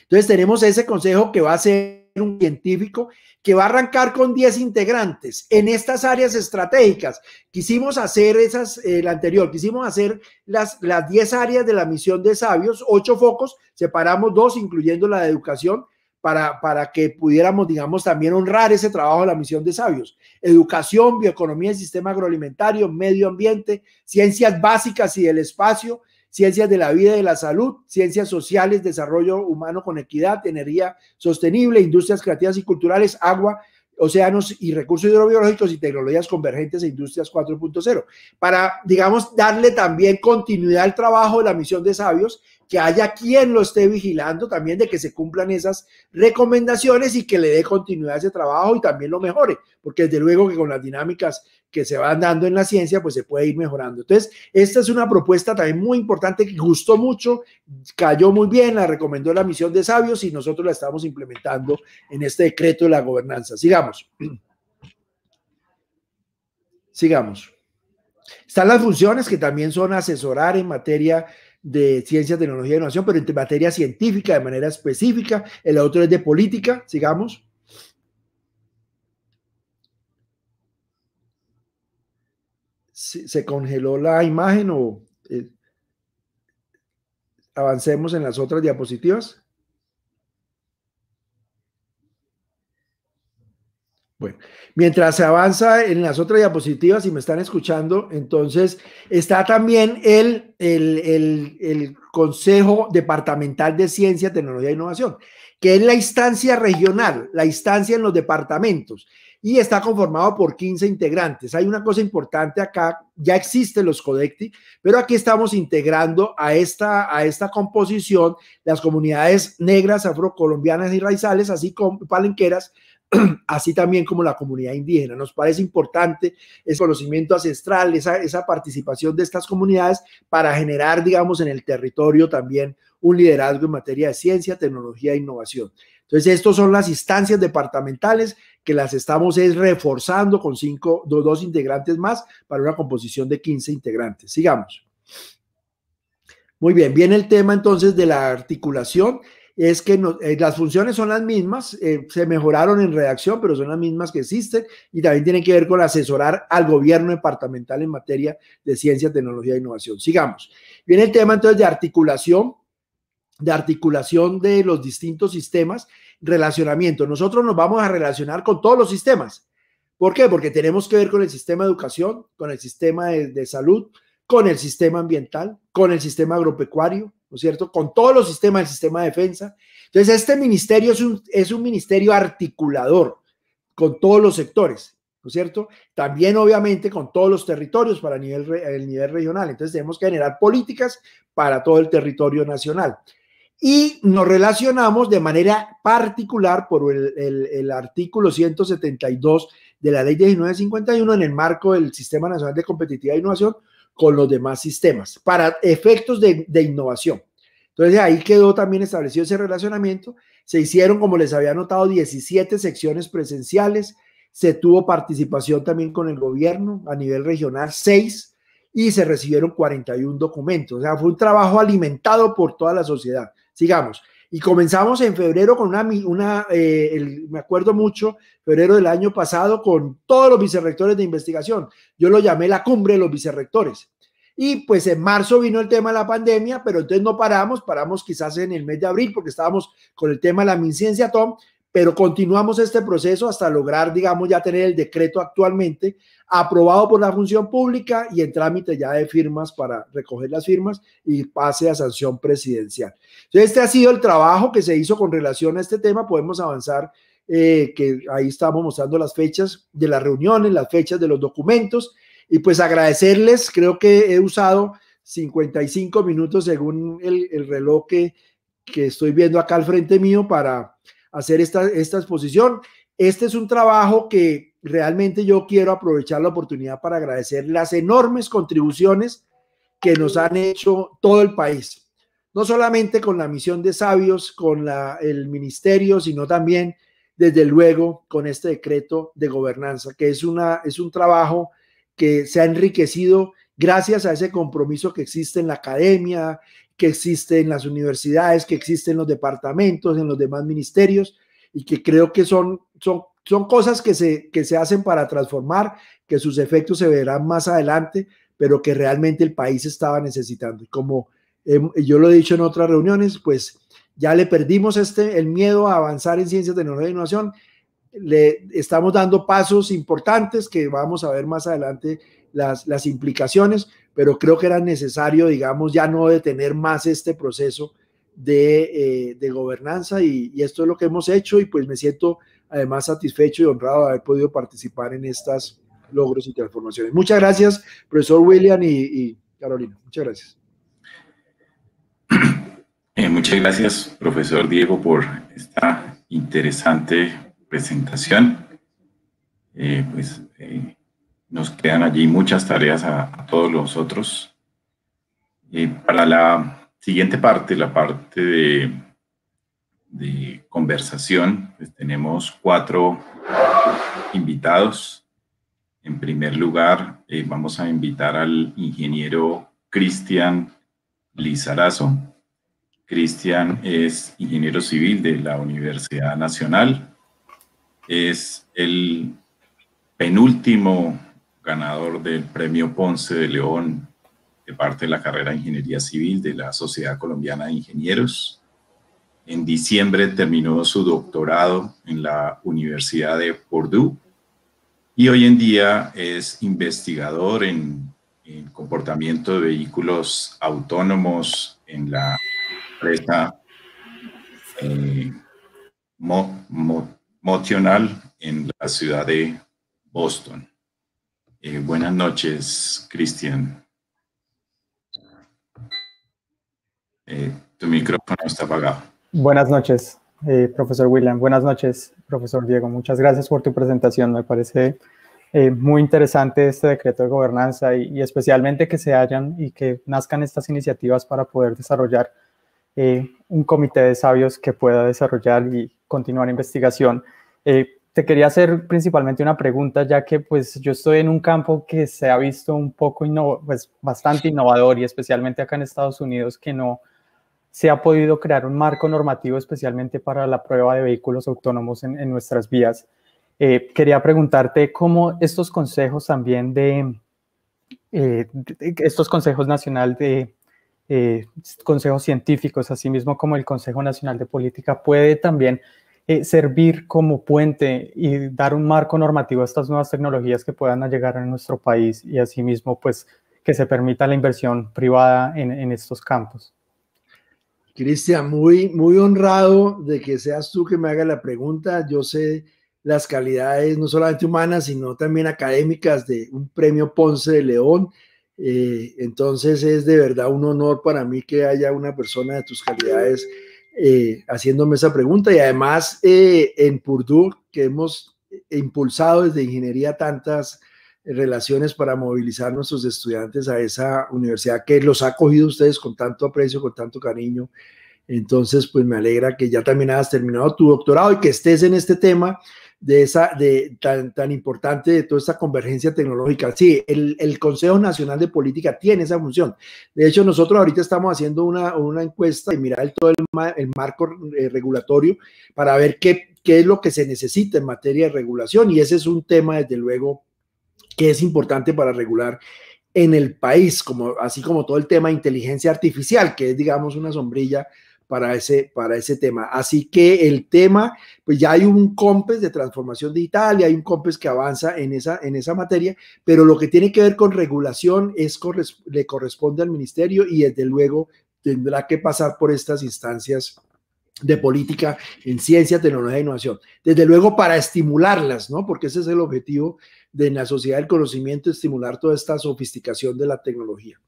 Entonces tenemos ese consejo que va a ser un científico que va a arrancar con 10 integrantes en estas áreas estratégicas. Quisimos hacer esas, la anterior, quisimos hacer las, las 10 áreas de la misión de sabios, 8 focos, separamos dos, incluyendo la de educación, para, que pudiéramos, digamos, también honrar ese trabajo de la misión de sabios. Educación, bioeconomía, sistema agroalimentario, medio ambiente, ciencias básicas y del espacio, ciencias de la vida y de la salud, ciencias sociales, desarrollo humano con equidad, energía sostenible, industrias creativas y culturales, agua, océanos y recursos hidrobiológicos y tecnologías convergentes e industrias 4.0, para, digamos, darle también continuidad al trabajo de la misión de sabios que haya quien lo esté vigilando también de que se cumplan esas recomendaciones y que le dé continuidad a ese trabajo y también lo mejore, porque desde luego que con las dinámicas que se van dando en la ciencia, pues se puede ir mejorando. Entonces, esta es una propuesta también muy importante que gustó mucho, cayó muy bien, la recomendó la misión de sabios y nosotros la estamos implementando en este decreto de la gobernanza. Sigamos. Sigamos. Están las funciones que también son asesorar en materia de ciencia, tecnología y e innovación, pero en materia científica de manera específica. El otro es de política, sigamos. ¿Se congeló la imagen o eh, avancemos en las otras diapositivas? mientras se avanza en las otras diapositivas, y me están escuchando, entonces está también el, el, Consejo Departamental de Ciencia, Tecnología e Innovación, que es la instancia regional, la instancia en los departamentos, y está conformado por 15 integrantes. Hay una cosa importante acá, ya existen los CODECTI, pero aquí estamos integrando a esta, a esta composición las comunidades negras, afrocolombianas y raizales, así como palenqueras, así también como la comunidad indígena. Nos parece importante ese conocimiento ancestral, esa, esa participación de estas comunidades para generar, digamos, en el territorio también un liderazgo en materia de ciencia, tecnología e innovación. Entonces, estas son las instancias departamentales que las estamos reforzando con cinco, dos integrantes más para una composición de 15 integrantes. Sigamos. Muy bien, viene el tema entonces de la articulación es que eh, las funciones son las mismas, eh, se mejoraron en redacción, pero son las mismas que existen y también tienen que ver con asesorar al gobierno departamental en materia de ciencia, tecnología e innovación. Sigamos. Viene el tema entonces de articulación, de articulación de los distintos sistemas, relacionamiento. Nosotros nos vamos a relacionar con todos los sistemas. ¿Por qué? Porque tenemos que ver con el sistema de educación, con el sistema de salud, con el sistema ambiental, con el sistema agropecuario, ¿no es cierto? Con todos los sistemas, del sistema de defensa. Entonces, este ministerio es un, es un ministerio articulador con todos los sectores, ¿no es cierto? También, obviamente, con todos los territorios para nivel, el nivel regional. Entonces, tenemos que generar políticas para todo el territorio nacional. Y nos relacionamos de manera particular por el, el, artículo 172 de la ley 1951 en el marco del Sistema Nacional de Competitividad e Innovación con los demás sistemas para efectos de, innovación. Entonces ahí quedó también establecido ese relacionamiento. Se hicieron, como les había anotado, 17 secciones presenciales. Se tuvo participación también con el gobierno a nivel regional, 6, y se recibieron 41 documentos. O sea, fue un trabajo alimentado por toda la sociedad. Sigamos. Y comenzamos en febrero con una, eh, me acuerdo mucho, febrero del año pasado, con todos los vicerrectores de investigación. Yo lo llamé la cumbre de los vicerrectores. Y pues en marzo vino el tema de la pandemia, pero entonces no paramos, paramos quizás en el mes de abril porque estábamos con el tema de la minciencia, Tom, pero continuamos este proceso hasta lograr, digamos, ya tener el decreto actualmente aprobado por la función pública y en trámite ya de firmas para recoger las firmas y pase a sanción presidencial. Entonces, este ha sido el trabajo que se hizo con relación a este tema. Podemos avanzar, eh, que ahí estamos mostrando las fechas de las reuniones, las fechas de los documentos. Y pues agradecerles, creo que he usado 55 minutos según el, reloj que estoy viendo acá al frente mío para hacer esta, exposición. Este es un trabajo que realmente yo quiero aprovechar la oportunidad para agradecer las enormes contribuciones que nos han hecho todo el país, no solamente con la misión de sabios, con la, el ministerio, sino también, desde luego, con este decreto de gobernanza, que es, una, es un trabajo que se ha enriquecido gracias a ese compromiso que existe en la academia, que existe en las universidades, que existe en los departamentos, en los demás ministerios, y que creo que son, son, son cosas que se, que se hacen para transformar, que sus efectos se verán más adelante, pero que realmente el país estaba necesitando. como yo lo he dicho en otras reuniones, pues ya le perdimos este, el miedo a avanzar en ciencias de e innovación. Le estamos dando pasos importantes que vamos a ver más adelante las, las implicaciones, pero creo que era necesario, digamos, ya no detener más este proceso de, eh, gobernanza y, esto es lo que hemos hecho y pues me siento además satisfecho y honrado de haber podido participar en estas logros y transformaciones. Muchas gracias, profesor William y, Carolina. Muchas gracias. Eh, muchas gracias, profesor Diego, por esta interesante presentación. Eh, pues nos quedan allí muchas tareas a, todos los otros. Y para la siguiente parte, la parte de, conversación, pues tenemos cuatro invitados. En primer lugar, eh, vamos a invitar al ingeniero Cristian Lizarazo. Cristian es ingeniero civil de la Universidad Nacional. Es el penúltimo ganador del Premio Ponce de León de parte de la carrera de Ingeniería Civil de la Sociedad Colombiana de Ingenieros. En diciembre terminó su doctorado en la Universidad de Purdue y hoy en día es investigador en, comportamiento de vehículos autónomos en la empresa eh, Motional en la ciudad de Boston. Eh, buenas noches, Cristian. Eh, tu micrófono está apagado. Buenas noches, eh, profesor William. Buenas noches, profesor Diego. Muchas gracias por tu presentación. Me parece muy interesante este decreto de gobernanza y, especialmente que se hayan y que nazcan estas iniciativas para poder desarrollar un comité de sabios que pueda desarrollar y continuar investigación te quería hacer principalmente una pregunta, ya que pues yo estoy en un campo que se ha visto un poco, pues, bastante innovador y especialmente acá en Estados Unidos que no se ha podido crear un marco normativo especialmente para la prueba de vehículos autónomos en, nuestras vías. Eh, quería preguntarte cómo estos consejos también de, eh, estos consejos nacional de eh, consejos científicos, así mismo como el Consejo Nacional de Política, puede también eh, servir como puente y dar un marco normativo a estas nuevas tecnologías que puedan llegar a nuestro país y asimismo pues que se permita la inversión privada en, en estos campos. Cristian, muy, muy honrado de que seas tú que me haga la pregunta. Yo sé las calidades no solamente humanas, sino también académicas de un premio Ponce de León. Eh, entonces es de verdad un honor para mí que haya una persona de tus calidades eh, haciéndome esa pregunta y además eh, en Purdue, que hemos impulsado desde ingeniería tantas relaciones para movilizar nuestros estudiantes a esa universidad que los ha cogido ustedes con tanto aprecio, con tanto cariño. Entonces, pues me alegra que ya también hayas terminado tu doctorado y que estés en este tema de esa, de, tan, importante de toda esta convergencia tecnológica. Sí, el, Consejo Nacional de Política tiene esa función. De hecho, nosotros ahorita estamos haciendo una, encuesta y mirar todo el, marco eh, regulatorio para ver qué, qué es lo que se necesita en materia de regulación y ese es un tema, desde luego, que es importante para regular en el país, como, así como todo el tema de inteligencia artificial, que es, digamos, una sombrilla para ese, para ese tema. Así que el tema, pues ya hay un COMPES de transformación digital y hay un COMPES que avanza en esa, en esa materia, pero lo que tiene que ver con regulación es, le corresponde al ministerio y desde luego tendrá que pasar por estas instancias de política en ciencia, tecnología e innovación. Desde luego para estimularlas, ¿no? Porque ese es el objetivo de la sociedad del conocimiento, estimular toda esta sofisticación de la tecnología.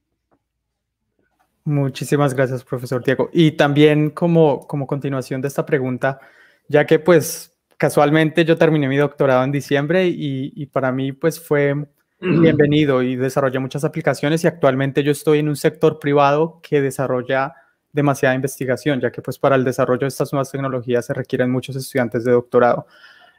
Muchísimas gracias, profesor Diego. Y también como, como continuación de esta pregunta, ya que pues casualmente yo terminé mi doctorado en diciembre y, y para mí pues fue bienvenido y desarrollé muchas aplicaciones y actualmente yo estoy en un sector privado que desarrolla demasiada investigación, ya que pues para el desarrollo de estas nuevas tecnologías se requieren muchos estudiantes de doctorado.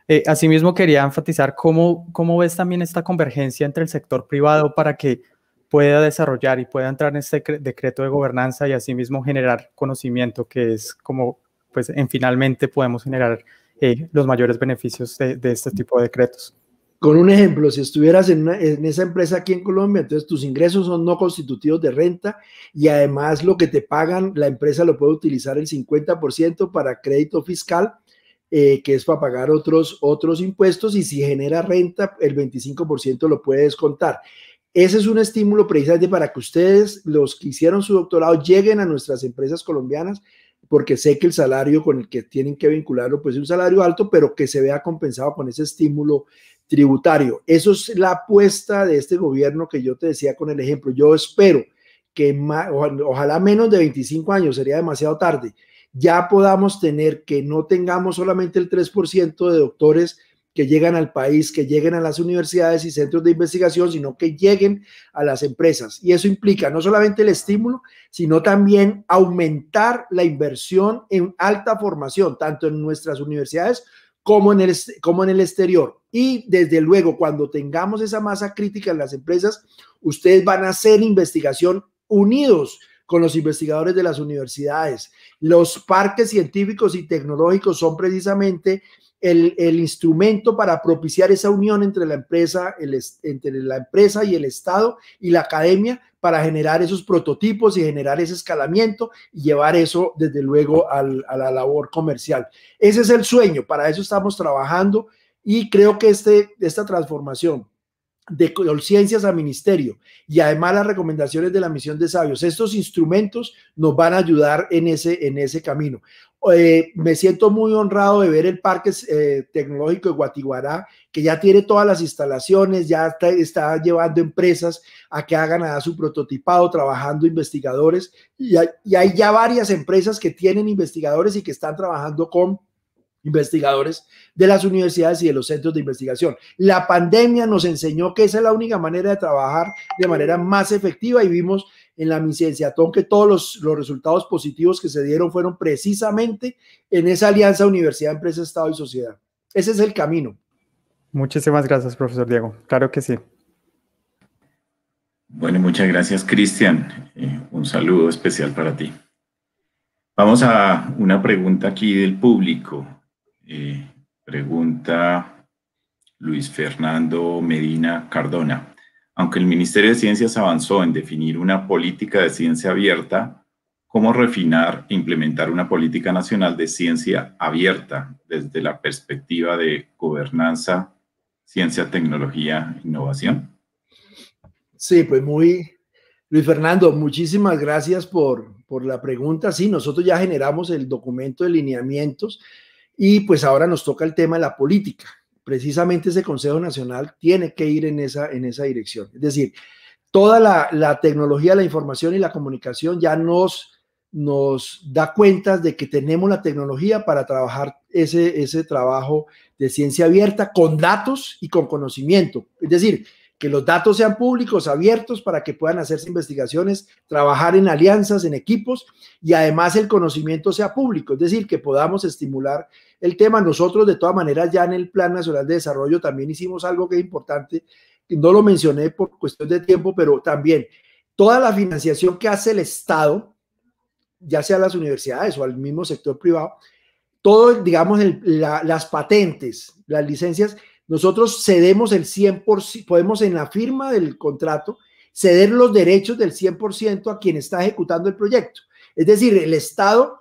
Eh, asimismo, quería enfatizar cómo, cómo ves también esta convergencia entre el sector privado para que pueda desarrollar y pueda entrar en este decreto de gobernanza y asimismo generar conocimiento, que es como, pues, en finalmente podemos generar eh, los mayores beneficios de, este tipo de decretos. Con un ejemplo, si estuvieras en, esa empresa aquí en Colombia, entonces tus ingresos son no constitutivos de renta y además lo que te pagan, la empresa lo puede utilizar el 50% para crédito fiscal, eh, que es para pagar otros, otros impuestos y si genera renta, el 25% lo puede descontar. Ese es un estímulo precisamente para que ustedes, los que hicieron su doctorado, lleguen a nuestras empresas colombianas, porque sé que el salario con el que tienen que vincularlo, pues es un salario alto, pero que se vea compensado con ese estímulo tributario. Eso es la apuesta de este gobierno que yo te decía con el ejemplo. Yo espero que ojalá menos de 25 años, sería demasiado tarde, ya podamos tener que no tengamos solamente el 3% de doctores que lleguen al país, que lleguen a las universidades y centros de investigación, sino que lleguen a las empresas. Y eso implica no solamente el estímulo, sino también aumentar la inversión en alta formación, tanto en nuestras universidades como en el, como en el exterior. Y desde luego, cuando tengamos esa masa crítica en las empresas, ustedes van a hacer investigación unidos con los investigadores de las universidades. Los parques científicos y tecnológicos son precisamente el, instrumento para propiciar esa unión entre la, empresa, entre la empresa y el Estado y la academia para generar esos prototipos y generar ese escalamiento y llevar eso desde luego a la labor comercial. Ese es el sueño, para eso estamos trabajando y creo que este, esta transformación de ciencias a ministerio y además las recomendaciones de la misión de sabios. Estos instrumentos nos van a ayudar en ese, en ese camino. Eh, me siento muy honrado de ver el Parque eh, Tecnológico de Guatiguará, que ya tiene todas las instalaciones, ya está, llevando empresas a que hagan su prototipado, trabajando investigadores, y y hay ya varias empresas que tienen investigadores y que están trabajando con investigadores de las universidades y de los centros de investigación. La pandemia nos enseñó que esa es la única manera de trabajar de manera más efectiva y vimos en la Micenciatón que todos los, resultados positivos que se dieron fueron precisamente en esa alianza universidad, empresa, Estado y sociedad. Ese es el camino. Muchísimas gracias, profesor Diego. Claro que sí. Bueno, muchas gracias, Cristian. Eh, un saludo especial para ti. Vamos a una pregunta aquí del público. Eh, pregunta Luis Fernando Medina Cardona. Aunque el Ministerio de Ciencias avanzó en definir una política de ciencia abierta, ¿cómo refinar e implementar una política nacional de ciencia abierta desde la perspectiva de gobernanza, ciencia, tecnología, innovación? Sí, pues muy, Luis Fernando, muchísimas gracias por, por la pregunta. Sí, nosotros ya generamos el documento de lineamientos y pues ahora nos toca el tema de la política. Precisamente ese Consejo Nacional tiene que ir en esa, en esa dirección. Es decir, toda la, tecnología, la información y la comunicación ya nos, nos da cuentas de que tenemos la tecnología para trabajar ese, ese trabajo de ciencia abierta con datos y con conocimiento. Es decir, que los datos sean públicos, abiertos, para que puedan hacerse investigaciones, trabajar en alianzas, en equipos, y además el conocimiento sea público, es decir, que podamos estimular el tema. Nosotros, de todas maneras, ya en el Plan Nacional de Desarrollo también hicimos algo que es importante, no lo mencioné por cuestión de tiempo, pero también toda la financiación que hace el Estado, ya sea a las universidades o al mismo sector privado, todo, digamos, las patentes, las licencias, nosotros cedemos el 100%, podemos en la firma del contrato ceder los derechos del 100% a quien está ejecutando el proyecto. Es decir, el Estado,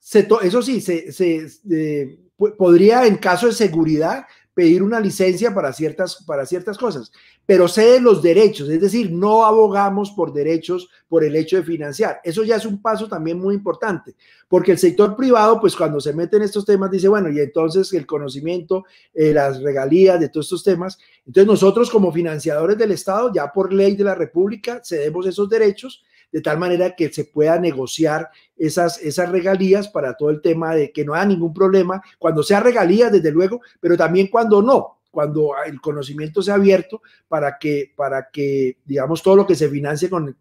se eso sí, se, eh, podría en caso de seguridad pedir una licencia para ciertas, para ciertas cosas, pero cede los derechos, es decir, no abogamos por derechos por el hecho de financiar. Eso ya es un paso también muy importante, porque el sector privado, pues cuando se mete en estos temas, dice, bueno, y entonces el conocimiento, eh, las regalías de todos estos temas, entonces nosotros como financiadores del Estado, ya por ley de la República, cedemos esos derechos de tal manera que se pueda negociar esas, esas regalías para todo el tema de que no haya ningún problema, cuando sea regalía, desde luego, pero también cuando no, cuando el conocimiento sea abierto para que, para que digamos, todo lo que se financie con,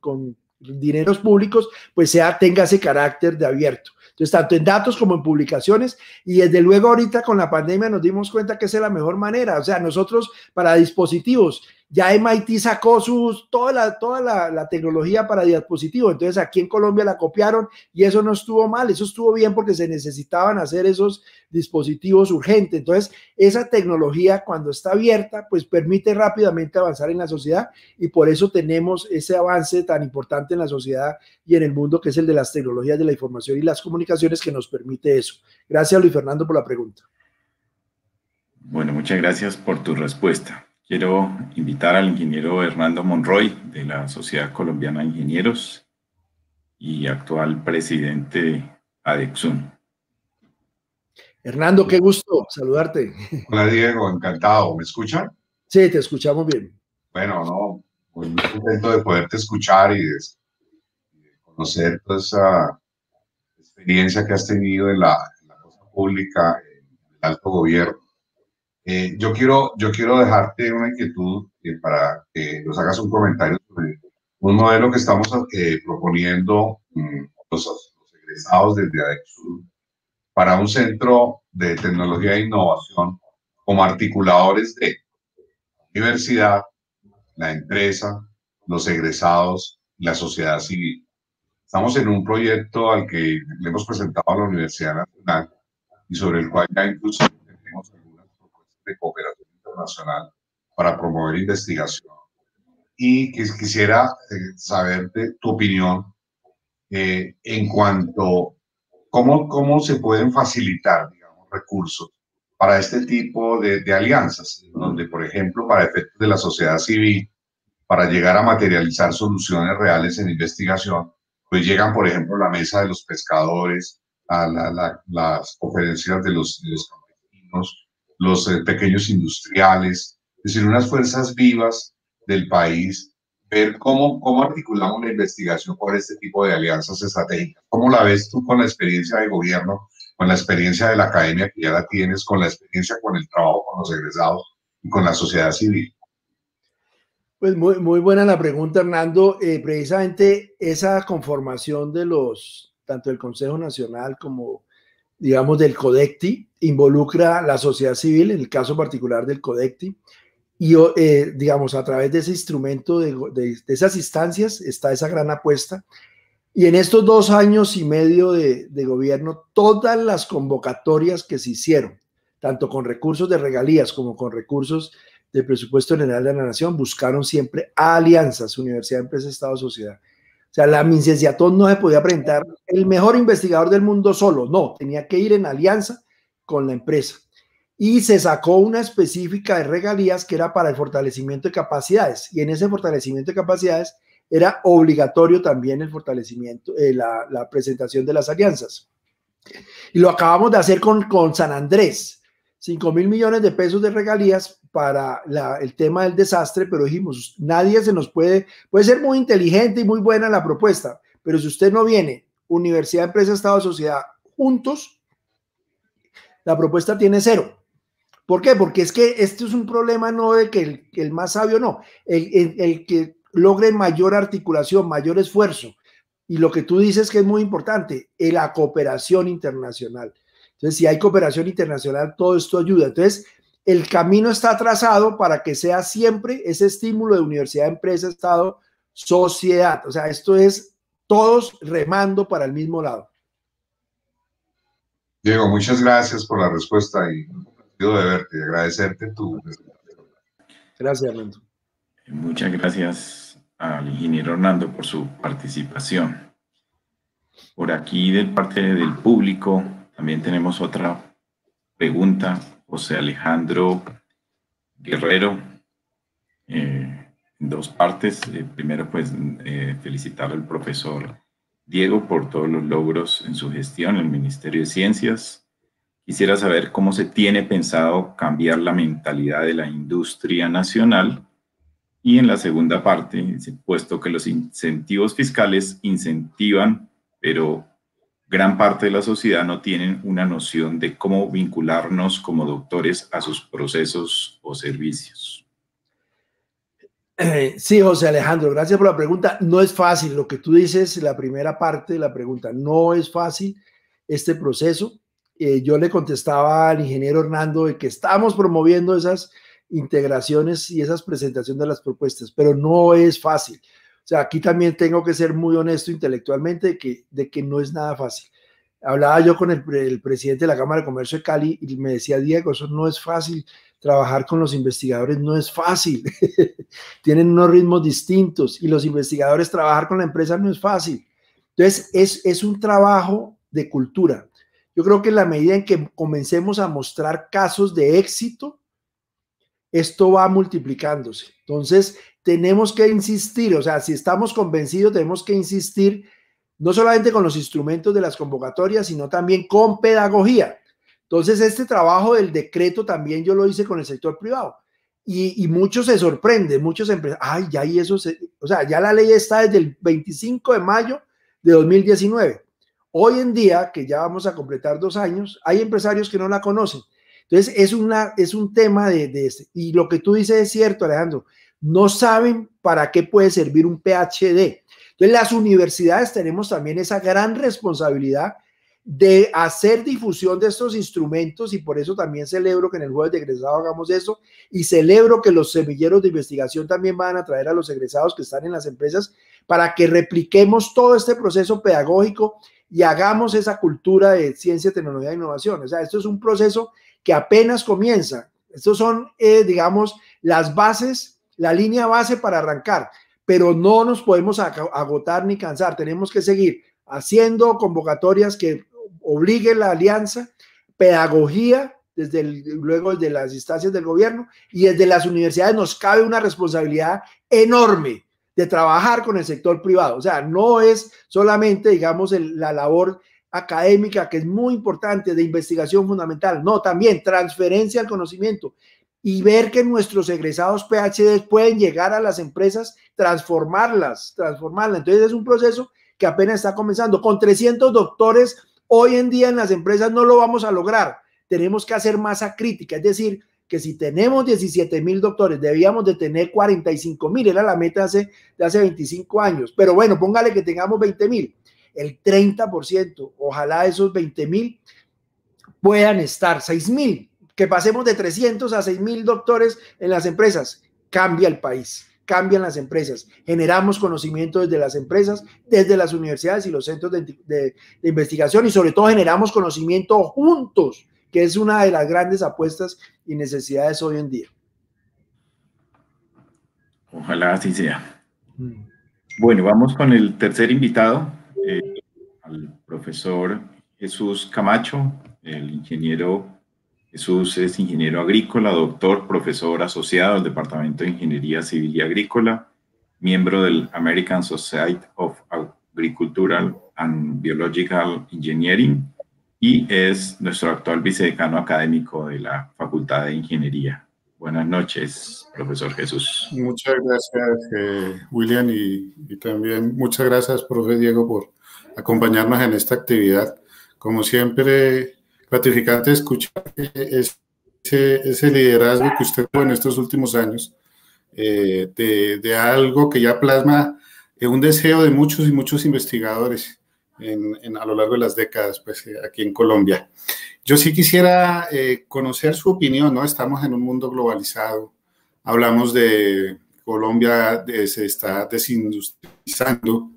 dineros públicos, pues sea, tenga ese carácter de abierto. Entonces, tanto en datos como en publicaciones, y desde luego ahorita con la pandemia nos dimos cuenta que esa es la mejor manera. O sea, nosotros para dispositivos, ya MIT sacó sus, toda, la, toda la, tecnología para dispositivos, entonces aquí en Colombia la copiaron y eso no estuvo mal, eso estuvo bien porque se necesitaban hacer esos dispositivos urgentes. Entonces, esa tecnología cuando está abierta, pues permite rápidamente avanzar en la sociedad y por eso tenemos ese avance tan importante en la sociedad y en el mundo que es el de las tecnologías de la información y las comunicaciones que nos permite eso. Gracias Luis Fernando por la pregunta. Bueno, muchas gracias por tu respuesta. Quiero invitar al ingeniero Hernando Monroy de la Sociedad Colombiana de Ingenieros y actual presidente ADEXUN. Hernando, qué gusto saludarte. Hola Diego, encantado. ¿Me escuchan? Sí, te escuchamos bien. Bueno, no, pues muy contento de poderte escuchar y conocer toda esa experiencia que has tenido la, en la cosa pública, en el alto gobierno eh, yo, quiero, yo quiero dejarte una inquietud eh, para que nos hagas un comentario sobre un modelo que estamos eh, proponiendo mm, los, egresados desde ADEXUR para un centro de tecnología e innovación como articuladores de universidad, la empresa, los egresados, y la sociedad civil. Estamos en un proyecto al que le hemos presentado a la Universidad Nacional y sobre el cual ya incluso de cooperación internacional para promover investigación. Y quisiera eh, saber de tu opinión eh, en cuanto cómo, cómo se pueden facilitar recursos para este tipo de, alianzas, donde, por ejemplo, para efectos de la sociedad civil, para llegar a materializar soluciones reales en investigación, pues llegan, por ejemplo, la mesa de los pescadores, a las conferencias de los, de los campesinos, los eh, pequeños industriales, es decir, unas fuerzas vivas del país, ver cómo, cómo articulamos la investigación por este tipo de alianzas estratégicas. ¿Cómo la ves tú con la experiencia de gobierno, con la experiencia de la academia que ya la tienes, con la experiencia con el trabajo con los egresados y con la sociedad civil? Pues muy, muy buena la pregunta, Hernando. Eh, precisamente esa conformación de los, tanto el Consejo Nacional como digamos, del CODECTI, involucra a la sociedad civil, en el caso particular del CODECTI, y, eh, digamos, a través de ese instrumento, de, esas instancias, está esa gran apuesta. Y en estos dos años y medio de, de gobierno, todas las convocatorias que se hicieron, tanto con recursos de regalías como con recursos del presupuesto general de la nación, buscaron siempre alianzas, Universidad, Empresa, Estado, Sociedad. O sea, la Mincesiatón no se podía presentar el mejor investigador del mundo solo, no, tenía que ir en alianza con la empresa. Y se sacó una específica de regalías que era para el fortalecimiento de capacidades. Y en ese fortalecimiento de capacidades era obligatorio también el fortalecimiento, eh, la, presentación de las alianzas. Y lo acabamos de hacer con San Andrés. 5 mil millones de pesos de regalías para el tema del desastre, pero dijimos, nadie se nos puede, puede ser muy inteligente y muy buena la propuesta, pero si usted no viene, Universidad, Empresa, Estado, Sociedad, juntos, la propuesta tiene cero. ¿Por qué? Porque es que este es un problema no de que el, más sabio no, el, el, el que logre mayor articulación, mayor esfuerzo. Y lo que tú dices que es muy importante, la cooperación internacional. Entonces, si hay cooperación internacional, todo esto ayuda. Entonces, el camino está trazado para que sea siempre ese estímulo de universidad, empresa, Estado, sociedad. O sea, esto es todos remando para el mismo lado. Diego, muchas gracias por la respuesta y de verte y agradecerte tu. Gracias, Armando. Muchas gracias al ingeniero Hernando por su participación. Por aquí, de parte del público, también tenemos otra pregunta, José Alejandro Guerrero, eh, en dos partes. Eh, primero, pues, eh, felicitar al profesor Diego por todos los logros en su gestión en el Ministerio de Ciencias. Quisiera saber cómo se tiene pensado cambiar la mentalidad de la industria nacional y en la segunda parte, puesto que los incentivos fiscales incentivan, pero gran parte de la sociedad no tienen una noción de cómo vincularnos como doctores a sus procesos o servicios. Eh, sí, José Alejandro, gracias por la pregunta. No es fácil lo que tú dices, la primera parte de la pregunta, no es fácil este proceso. Eh, yo le contestaba al ingeniero Hernando de que estamos promoviendo esas integraciones y esas presentaciones de las propuestas, pero no es fácil. O sea, aquí también tengo que ser muy honesto intelectualmente de que, de que no es nada fácil. Hablaba yo con el, presidente de la Cámara de Comercio de Cali y me decía, Diego, eso no es fácil, trabajar con los investigadores no es fácil, tienen unos ritmos distintos y los investigadores trabajar con la empresa no es fácil. Entonces, es, es un trabajo de cultura. Yo creo que en la medida en que comencemos a mostrar casos de éxito, esto va multiplicándose. Entonces, tenemos que insistir, o sea, si estamos convencidos, tenemos que insistir no solamente con los instrumentos de las convocatorias, sino también con pedagogía. Entonces, este trabajo del decreto también yo lo hice con el sector privado. Y, muchos se sorprenden, muchos empresas, ay, ya y eso, o sea, ya la ley está desde el 25 de mayo de 2019. Hoy en día, que ya vamos a completar dos años, hay empresarios que no la conocen. Entonces, es, una, es un tema de, de este. Y lo que tú dices es cierto, Alejandro no saben para qué puede servir un PhD. Entonces las universidades tenemos también esa gran responsabilidad de hacer difusión de estos instrumentos y por eso también celebro que en el jueves de egresado hagamos eso y celebro que los semilleros de investigación también van a traer a los egresados que están en las empresas para que repliquemos todo este proceso pedagógico y hagamos esa cultura de ciencia, tecnología e innovación. O sea, esto es un proceso que apenas comienza. Estos son, eh, digamos, las bases la línea base para arrancar, pero no nos podemos agotar ni cansar. Tenemos que seguir haciendo convocatorias que obliguen la alianza, pedagogía, desde luego desde las instancias del gobierno y desde las universidades nos cabe una responsabilidad enorme de trabajar con el sector privado. O sea, no es solamente, digamos, la labor académica, que es muy importante, de investigación fundamental. No, también transferencia al conocimiento y ver que nuestros egresados PhD pueden llegar a las empresas, transformarlas, transformarlas. Entonces es un proceso que apenas está comenzando. Con 300 doctores hoy en día en las empresas no lo vamos a lograr. Tenemos que hacer masa crítica, es decir, que si tenemos 17 mil doctores, debíamos de tener 45 mil, era la meta hace, de hace 25 años, pero bueno, póngale que tengamos 20 mil, el 30%, ojalá esos 20 mil puedan estar, 6 mil que pasemos de 300 a 6.000 doctores en las empresas, cambia el país, cambian las empresas, generamos conocimiento desde las empresas, desde las universidades y los centros de, investigación y sobre todo generamos conocimiento juntos, que es una de las grandes apuestas y necesidades hoy en día. Ojalá así sea. Mm. Bueno, vamos con el tercer invitado, el eh, al profesor Jesús Camacho, el ingeniero Jesús es ingeniero agrícola, doctor, profesor asociado al Departamento de Ingeniería Civil y Agrícola, miembro del American Society of Agricultural and Biological Engineering y es nuestro actual vicedecano académico de la Facultad de Ingeniería. Buenas noches, profesor Jesús. Muchas gracias, eh, William, y, y también muchas gracias, profe Diego, por acompañarnos en esta actividad. Como siempre, gratificante escuchar ese, ese liderazgo que usted tuvo en estos últimos años, eh, de, algo que ya plasma eh, un deseo de muchos y muchos investigadores en, a lo largo de las décadas pues, eh, aquí en Colombia. Yo sí quisiera conocer su opinión, ¿no? Estamos en un mundo globalizado, hablamos de Colombia se está desindustrializando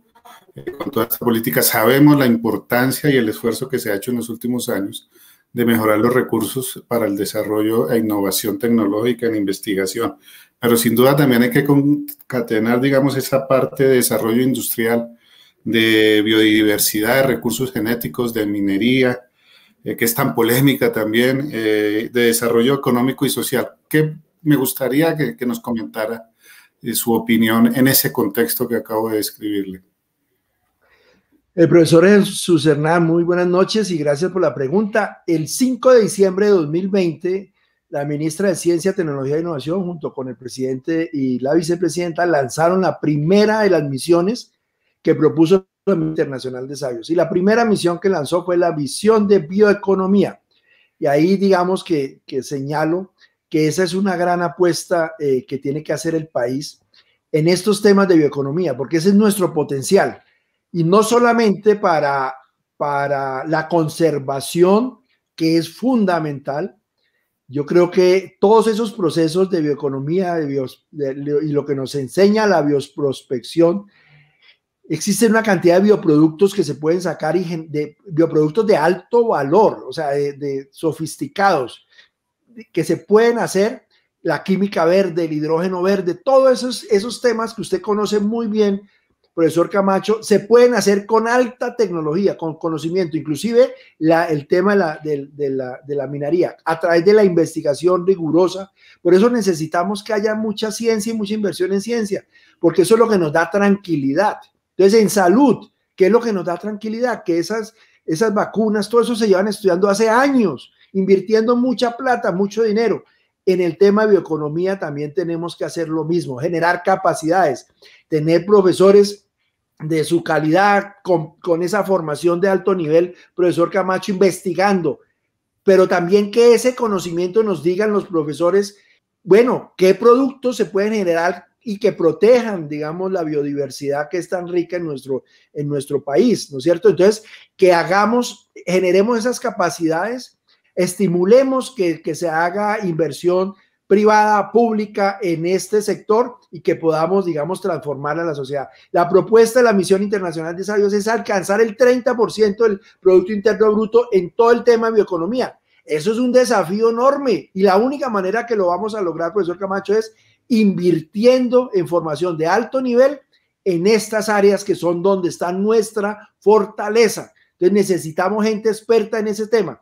con toda esta política, sabemos la importancia y el esfuerzo que se ha hecho en los últimos años, de mejorar los recursos para el desarrollo e innovación tecnológica en investigación. Pero sin duda también hay que concatenar, digamos, esa parte de desarrollo industrial, de biodiversidad, de recursos genéticos, de minería, eh, que es tan polémica también, eh, de desarrollo económico y social. ¿Qué me gustaría que, nos comentara eh, su opinión en ese contexto que acabo de describirle? El profesor Jesús muy buenas noches y gracias por la pregunta. El 5 de diciembre de 2020, la ministra de Ciencia, Tecnología e Innovación, junto con el presidente y la vicepresidenta, lanzaron la primera de las misiones que propuso el Internacional de Sabios. Y la primera misión que lanzó fue la visión de bioeconomía. Y ahí digamos que, que señalo que esa es una gran apuesta eh, que tiene que hacer el país en estos temas de bioeconomía, porque ese es nuestro potencial y no solamente para, para la conservación, que es fundamental. Yo creo que todos esos procesos de bioeconomía de y lo que nos enseña la biosprospección, existe una cantidad de bioproductos que se pueden sacar y de bioproductos de alto valor, o sea, de, sofisticados, que se pueden hacer, la química verde, el hidrógeno verde, todos esos, esos temas que usted conoce muy bien profesor Camacho, se pueden hacer con alta tecnología, con conocimiento, inclusive el tema de la, minería, a través de la investigación rigurosa. Por eso necesitamos que haya mucha ciencia y mucha inversión en ciencia, porque eso es lo que nos da tranquilidad. Entonces, en salud, ¿qué es lo que nos da tranquilidad? Que esas, esas vacunas, todo eso se llevan estudiando hace años, invirtiendo mucha plata, mucho dinero. En el tema de bioeconomía también tenemos que hacer lo mismo, generar capacidades, tener profesores de su calidad, con, esa formación de alto nivel, profesor Camacho investigando, pero también que ese conocimiento nos digan los profesores, bueno, qué productos se pueden generar y que protejan, digamos, la biodiversidad que es tan rica en nuestro, en nuestro país, ¿no es cierto? Entonces, que hagamos, generemos esas capacidades estimulemos que, se haga inversión privada, pública en este sector y que podamos, digamos, transformar a la sociedad. La propuesta de la Misión Internacional de Sabios es alcanzar el 30% del Producto Interno Bruto en todo el tema de bioeconomía. Eso es un desafío enorme y la única manera que lo vamos a lograr, profesor Camacho, es invirtiendo en formación de alto nivel en estas áreas que son donde está nuestra fortaleza. Entonces necesitamos gente experta en ese tema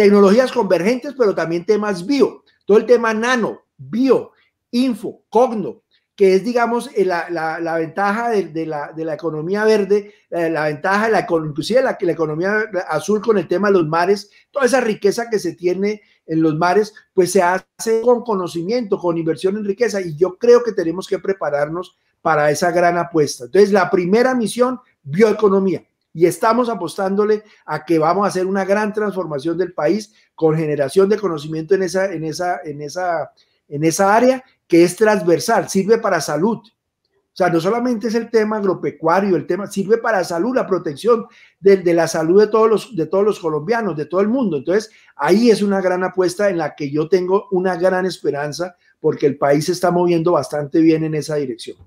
tecnologías convergentes, pero también temas bio. Todo el tema nano, bio, info, cogno, que es, digamos, eh, la, la, ventaja de, la, de, la, economía verde, eh, la ventaja, de la, inclusive la, la economía azul con el tema de los mares, toda esa riqueza que se tiene en los mares, pues se hace con conocimiento, con inversión en riqueza, y yo creo que tenemos que prepararnos para esa gran apuesta. Entonces, la primera misión, bioeconomía y estamos apostándole a que vamos a hacer una gran transformación del país con generación de conocimiento en esa, en esa, en esa, en esa área que es transversal, sirve para salud. O sea, no solamente es el tema agropecuario, el tema sirve para salud, la protección de, la salud de todos, los, de todos los colombianos, de todo el mundo. Entonces, ahí es una gran apuesta en la que yo tengo una gran esperanza porque el país se está moviendo bastante bien en esa dirección.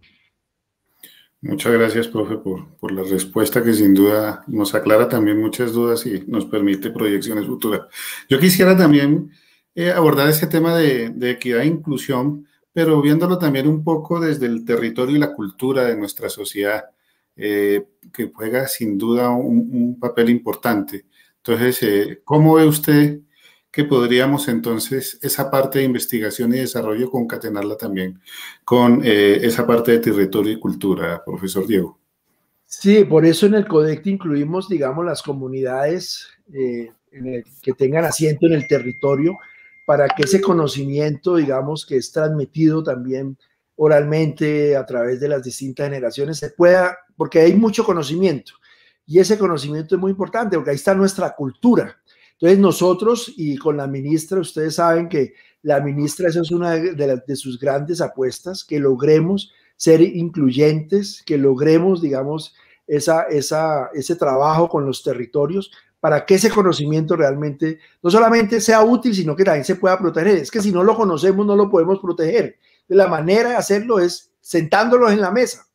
Muchas gracias, profe, por, la respuesta que sin duda nos aclara también muchas dudas y nos permite proyecciones futuras. Yo quisiera también eh, abordar ese tema de, equidad e inclusión, pero viéndolo también un poco desde el territorio y la cultura de nuestra sociedad, eh, que juega sin duda un, papel importante. Entonces, eh, ¿cómo ve usted? que podríamos entonces esa parte de investigación y desarrollo concatenarla también con eh, esa parte de territorio y cultura, profesor Diego. Sí, por eso en el CODECT incluimos, digamos, las comunidades eh, que tengan asiento en el territorio para que ese conocimiento, digamos, que es transmitido también oralmente a través de las distintas generaciones, se pueda, porque hay mucho conocimiento y ese conocimiento es muy importante porque ahí está nuestra cultura entonces nosotros y con la ministra, ustedes saben que la ministra esa es una de, sus grandes apuestas, que logremos ser incluyentes, que logremos, digamos, esa, esa, ese trabajo con los territorios para que ese conocimiento realmente no solamente sea útil, sino que también se pueda proteger. Es que si no lo conocemos, no lo podemos proteger. La manera de hacerlo es sentándolos en la mesa.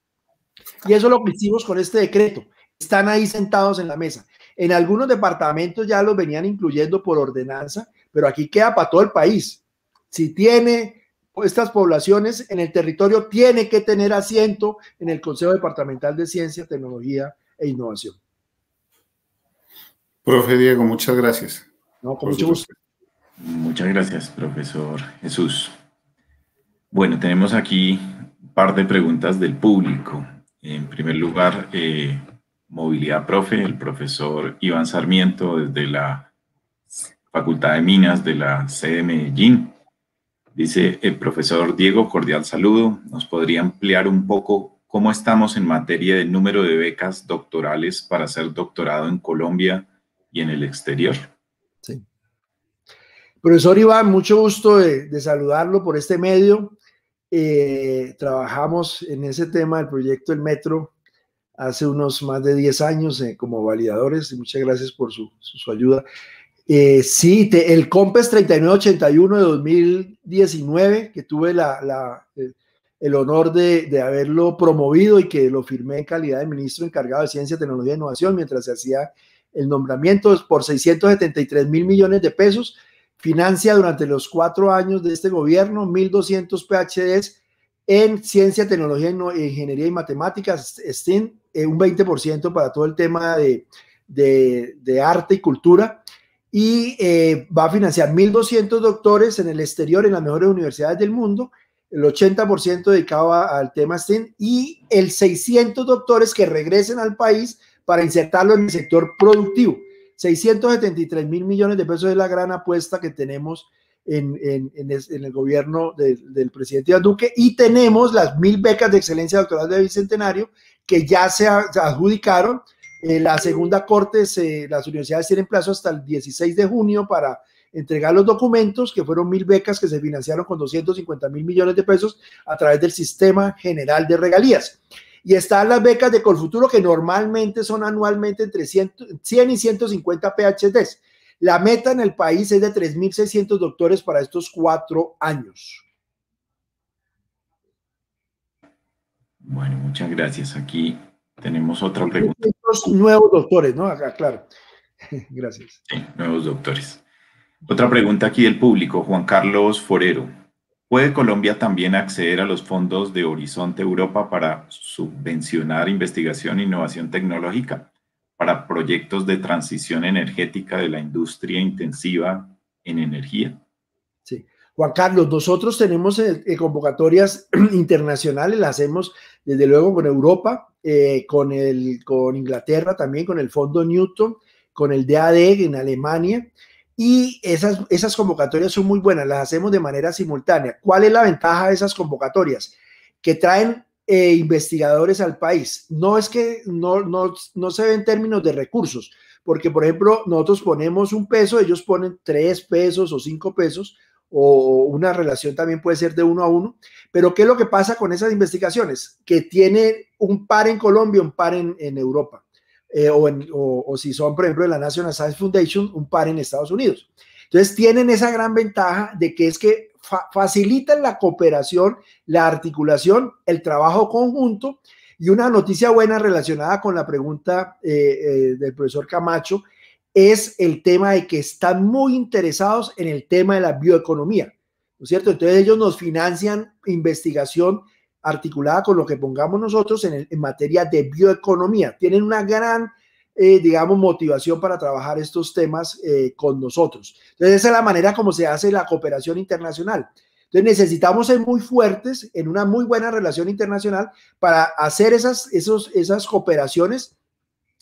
Y eso es lo que hicimos con este decreto. Están ahí sentados en la mesa. En algunos departamentos ya los venían incluyendo por ordenanza, pero aquí queda para todo el país. Si tiene estas poblaciones en el territorio, tiene que tener asiento en el Consejo Departamental de Ciencia, Tecnología e Innovación. Profe Diego, muchas gracias. No, con mucho gusto. Muchas gracias, profesor Jesús. Bueno, tenemos aquí un par de preguntas del público. En primer lugar, eh, Movilidad Profe, el profesor Iván Sarmiento desde la Facultad de Minas de la sede Medellín. Dice el eh, profesor Diego, cordial saludo. ¿Nos podría ampliar un poco cómo estamos en materia de número de becas doctorales para hacer doctorado en Colombia y en el exterior? Sí. Profesor Iván, mucho gusto de, saludarlo por este medio. Eh, trabajamos en ese tema del proyecto El Metro hace unos más de 10 años eh, como validadores muchas gracias por su, ayuda. Eh, sí, el COMPES 3981 de 2019, que tuve la, eh, el, honor de, haberlo promovido y que lo firmé en calidad de ministro encargado de Ciencia, Tecnología e Innovación mientras se hacía el nombramiento por 673 mil millones de pesos. Financia durante los cuatro años de este gobierno 1.200 PHDs en ciencia, tecnología, e ingeniería y matemáticas, eh, un 20% para todo el tema de, arte y cultura, y eh, va a financiar 1.200 doctores en el exterior, en las mejores universidades del mundo, el 80% dedicado al tema STEM, y el 600 doctores que regresen al país para insertarlo en el sector productivo. 673 mil millones de pesos es la gran apuesta que tenemos en, el gobierno del presidente Iván Duque y tenemos las mil becas de excelencia doctoral de Bicentenario que ya se, adjudicaron. Eh, la segunda corte, se, las universidades tienen plazo hasta el 16 de junio para entregar los documentos, que fueron mil becas que se financiaron con 250 mil millones de pesos a través del sistema general de regalías. Y están las becas de Colfuturo, que normalmente son anualmente entre 100, 100 y 150 PhDs. La meta en el país es de 3.600 doctores para estos cuatro años. Bueno, muchas gracias. Aquí tenemos otra pregunta. Nuevos doctores, ¿no? claro. Gracias. nuevos doctores. Otra pregunta aquí del público, Juan Carlos Forero. ¿Puede Colombia también acceder a los fondos de Horizonte Europa para subvencionar investigación e innovación tecnológica? para proyectos de transición energética de la industria intensiva en energía. Sí. Juan Carlos, nosotros tenemos eh, eh, convocatorias internacionales, las hacemos desde luego con Europa, eh, con, el, con Inglaterra también, con el Fondo Newton, con el DAD en Alemania, y esas, esas convocatorias son muy buenas, las hacemos de manera simultánea. ¿Cuál es la ventaja de esas convocatorias? Que traen e investigadores al país. No es que no, no, se ve en términos de recursos, porque por ejemplo nosotros ponemos un peso, ellos ponen tres pesos o cinco pesos, o una relación también puede ser de uno a uno, pero ¿qué es lo que pasa con esas investigaciones? Que tiene un par en Colombia, un par en, Europa, eh, o, o, si son por ejemplo de la National Science Foundation, un par en Estados Unidos. Entonces tienen esa gran ventaja de que es que facilitan la cooperación, la articulación, el trabajo conjunto. Y una noticia buena relacionada con la pregunta eh, eh, del profesor Camacho es el tema de que están muy interesados en el tema de la bioeconomía, ¿no es cierto? Entonces ellos nos financian investigación articulada con lo que pongamos nosotros en materia de bioeconomía. Tienen una gran eh, digamos, motivación para trabajar estos temas eh, con nosotros. Entonces, esa es la manera como se hace la cooperación internacional. Entonces, necesitamos ser muy fuertes en una muy buena relación internacional para hacer esas, esos, esas cooperaciones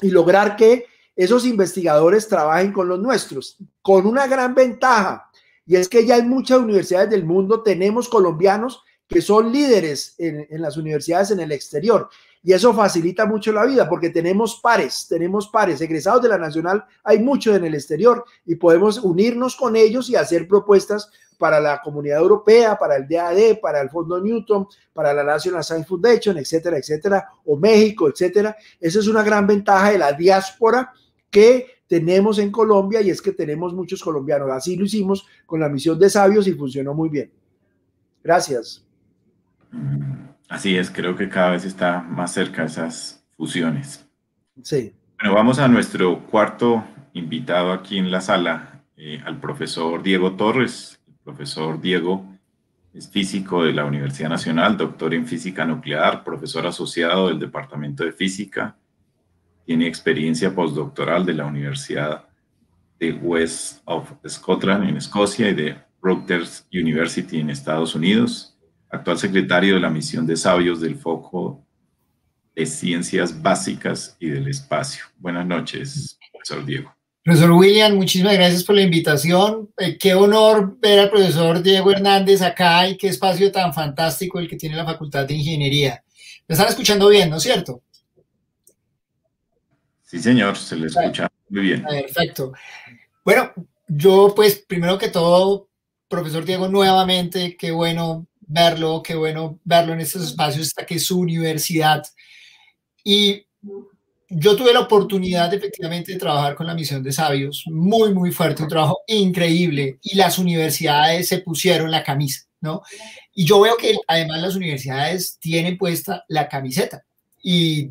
y lograr que esos investigadores trabajen con los nuestros, con una gran ventaja, y es que ya en muchas universidades del mundo tenemos colombianos que son líderes en, en las universidades en el exterior y eso facilita mucho la vida porque tenemos pares, tenemos pares, egresados de la Nacional, hay muchos en el exterior y podemos unirnos con ellos y hacer propuestas para la comunidad europea, para el DAD, para el Fondo Newton, para la National Science Foundation, etcétera, etcétera, o México, etcétera. Esa es una gran ventaja de la diáspora que tenemos en Colombia y es que tenemos muchos colombianos. Así lo hicimos con la misión de sabios y funcionó muy bien. Gracias. Así es, creo que cada vez está más cerca esas fusiones. Sí. Bueno, vamos a nuestro cuarto invitado aquí en la sala, eh, al profesor Diego Torres. El profesor Diego es físico de la Universidad Nacional, doctor en física nuclear, profesor asociado del Departamento de Física. Tiene experiencia postdoctoral de la Universidad de West of Scotland en Escocia y de Rutgers University en Estados Unidos actual secretario de la misión de sabios del foco de ciencias básicas y del espacio. Buenas noches, profesor Diego. Profesor William, muchísimas gracias por la invitación. Eh, qué honor ver al profesor Diego Hernández acá y qué espacio tan fantástico el que tiene la Facultad de Ingeniería. Me están escuchando bien, ¿no es cierto? Sí, señor, se le escucha muy bien. Ah, perfecto. Bueno, yo pues primero que todo, profesor Diego, nuevamente, qué bueno verlo, qué bueno verlo en estos espacios, hasta que es su universidad. Y yo tuve la oportunidad efectivamente de trabajar con la misión de sabios, muy, muy fuerte, un trabajo increíble, y las universidades se pusieron la camisa, ¿no? Y yo veo que además las universidades tienen puesta la camiseta y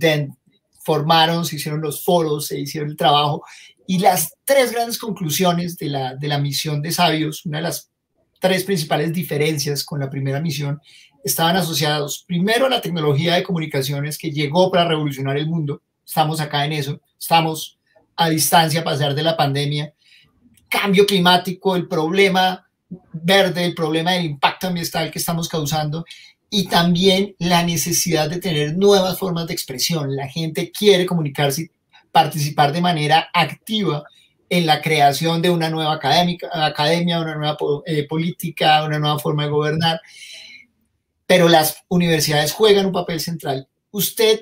formaron, se hicieron los foros, se hicieron el trabajo, y las tres grandes conclusiones de la, de la misión de sabios, una de las tres principales diferencias con la primera misión estaban asociados primero a la tecnología de comunicaciones que llegó para revolucionar el mundo, estamos acá en eso, estamos a distancia a pasar de la pandemia, cambio climático, el problema verde, el problema del impacto ambiental que estamos causando y también la necesidad de tener nuevas formas de expresión. La gente quiere comunicarse, participar de manera activa en la creación de una nueva academia, una nueva eh, política, una nueva forma de gobernar. Pero las universidades juegan un papel central. ¿Usted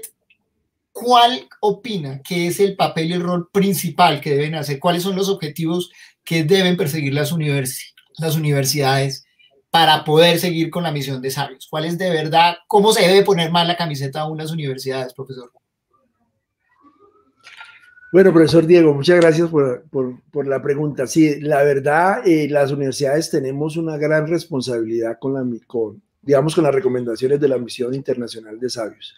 cuál opina que es el papel y el rol principal que deben hacer? ¿Cuáles son los objetivos que deben perseguir las, universidades para poder seguir con la misión de sabios? ¿Cuál es de verdad, cómo se debe poner más la camiseta a unas universidades, profesor? Bueno, profesor Diego, muchas gracias por, por, la pregunta. Sí, la verdad, eh, las universidades tenemos una gran responsabilidad con, la, digamos, con las recomendaciones de la Misión Internacional de Sabios.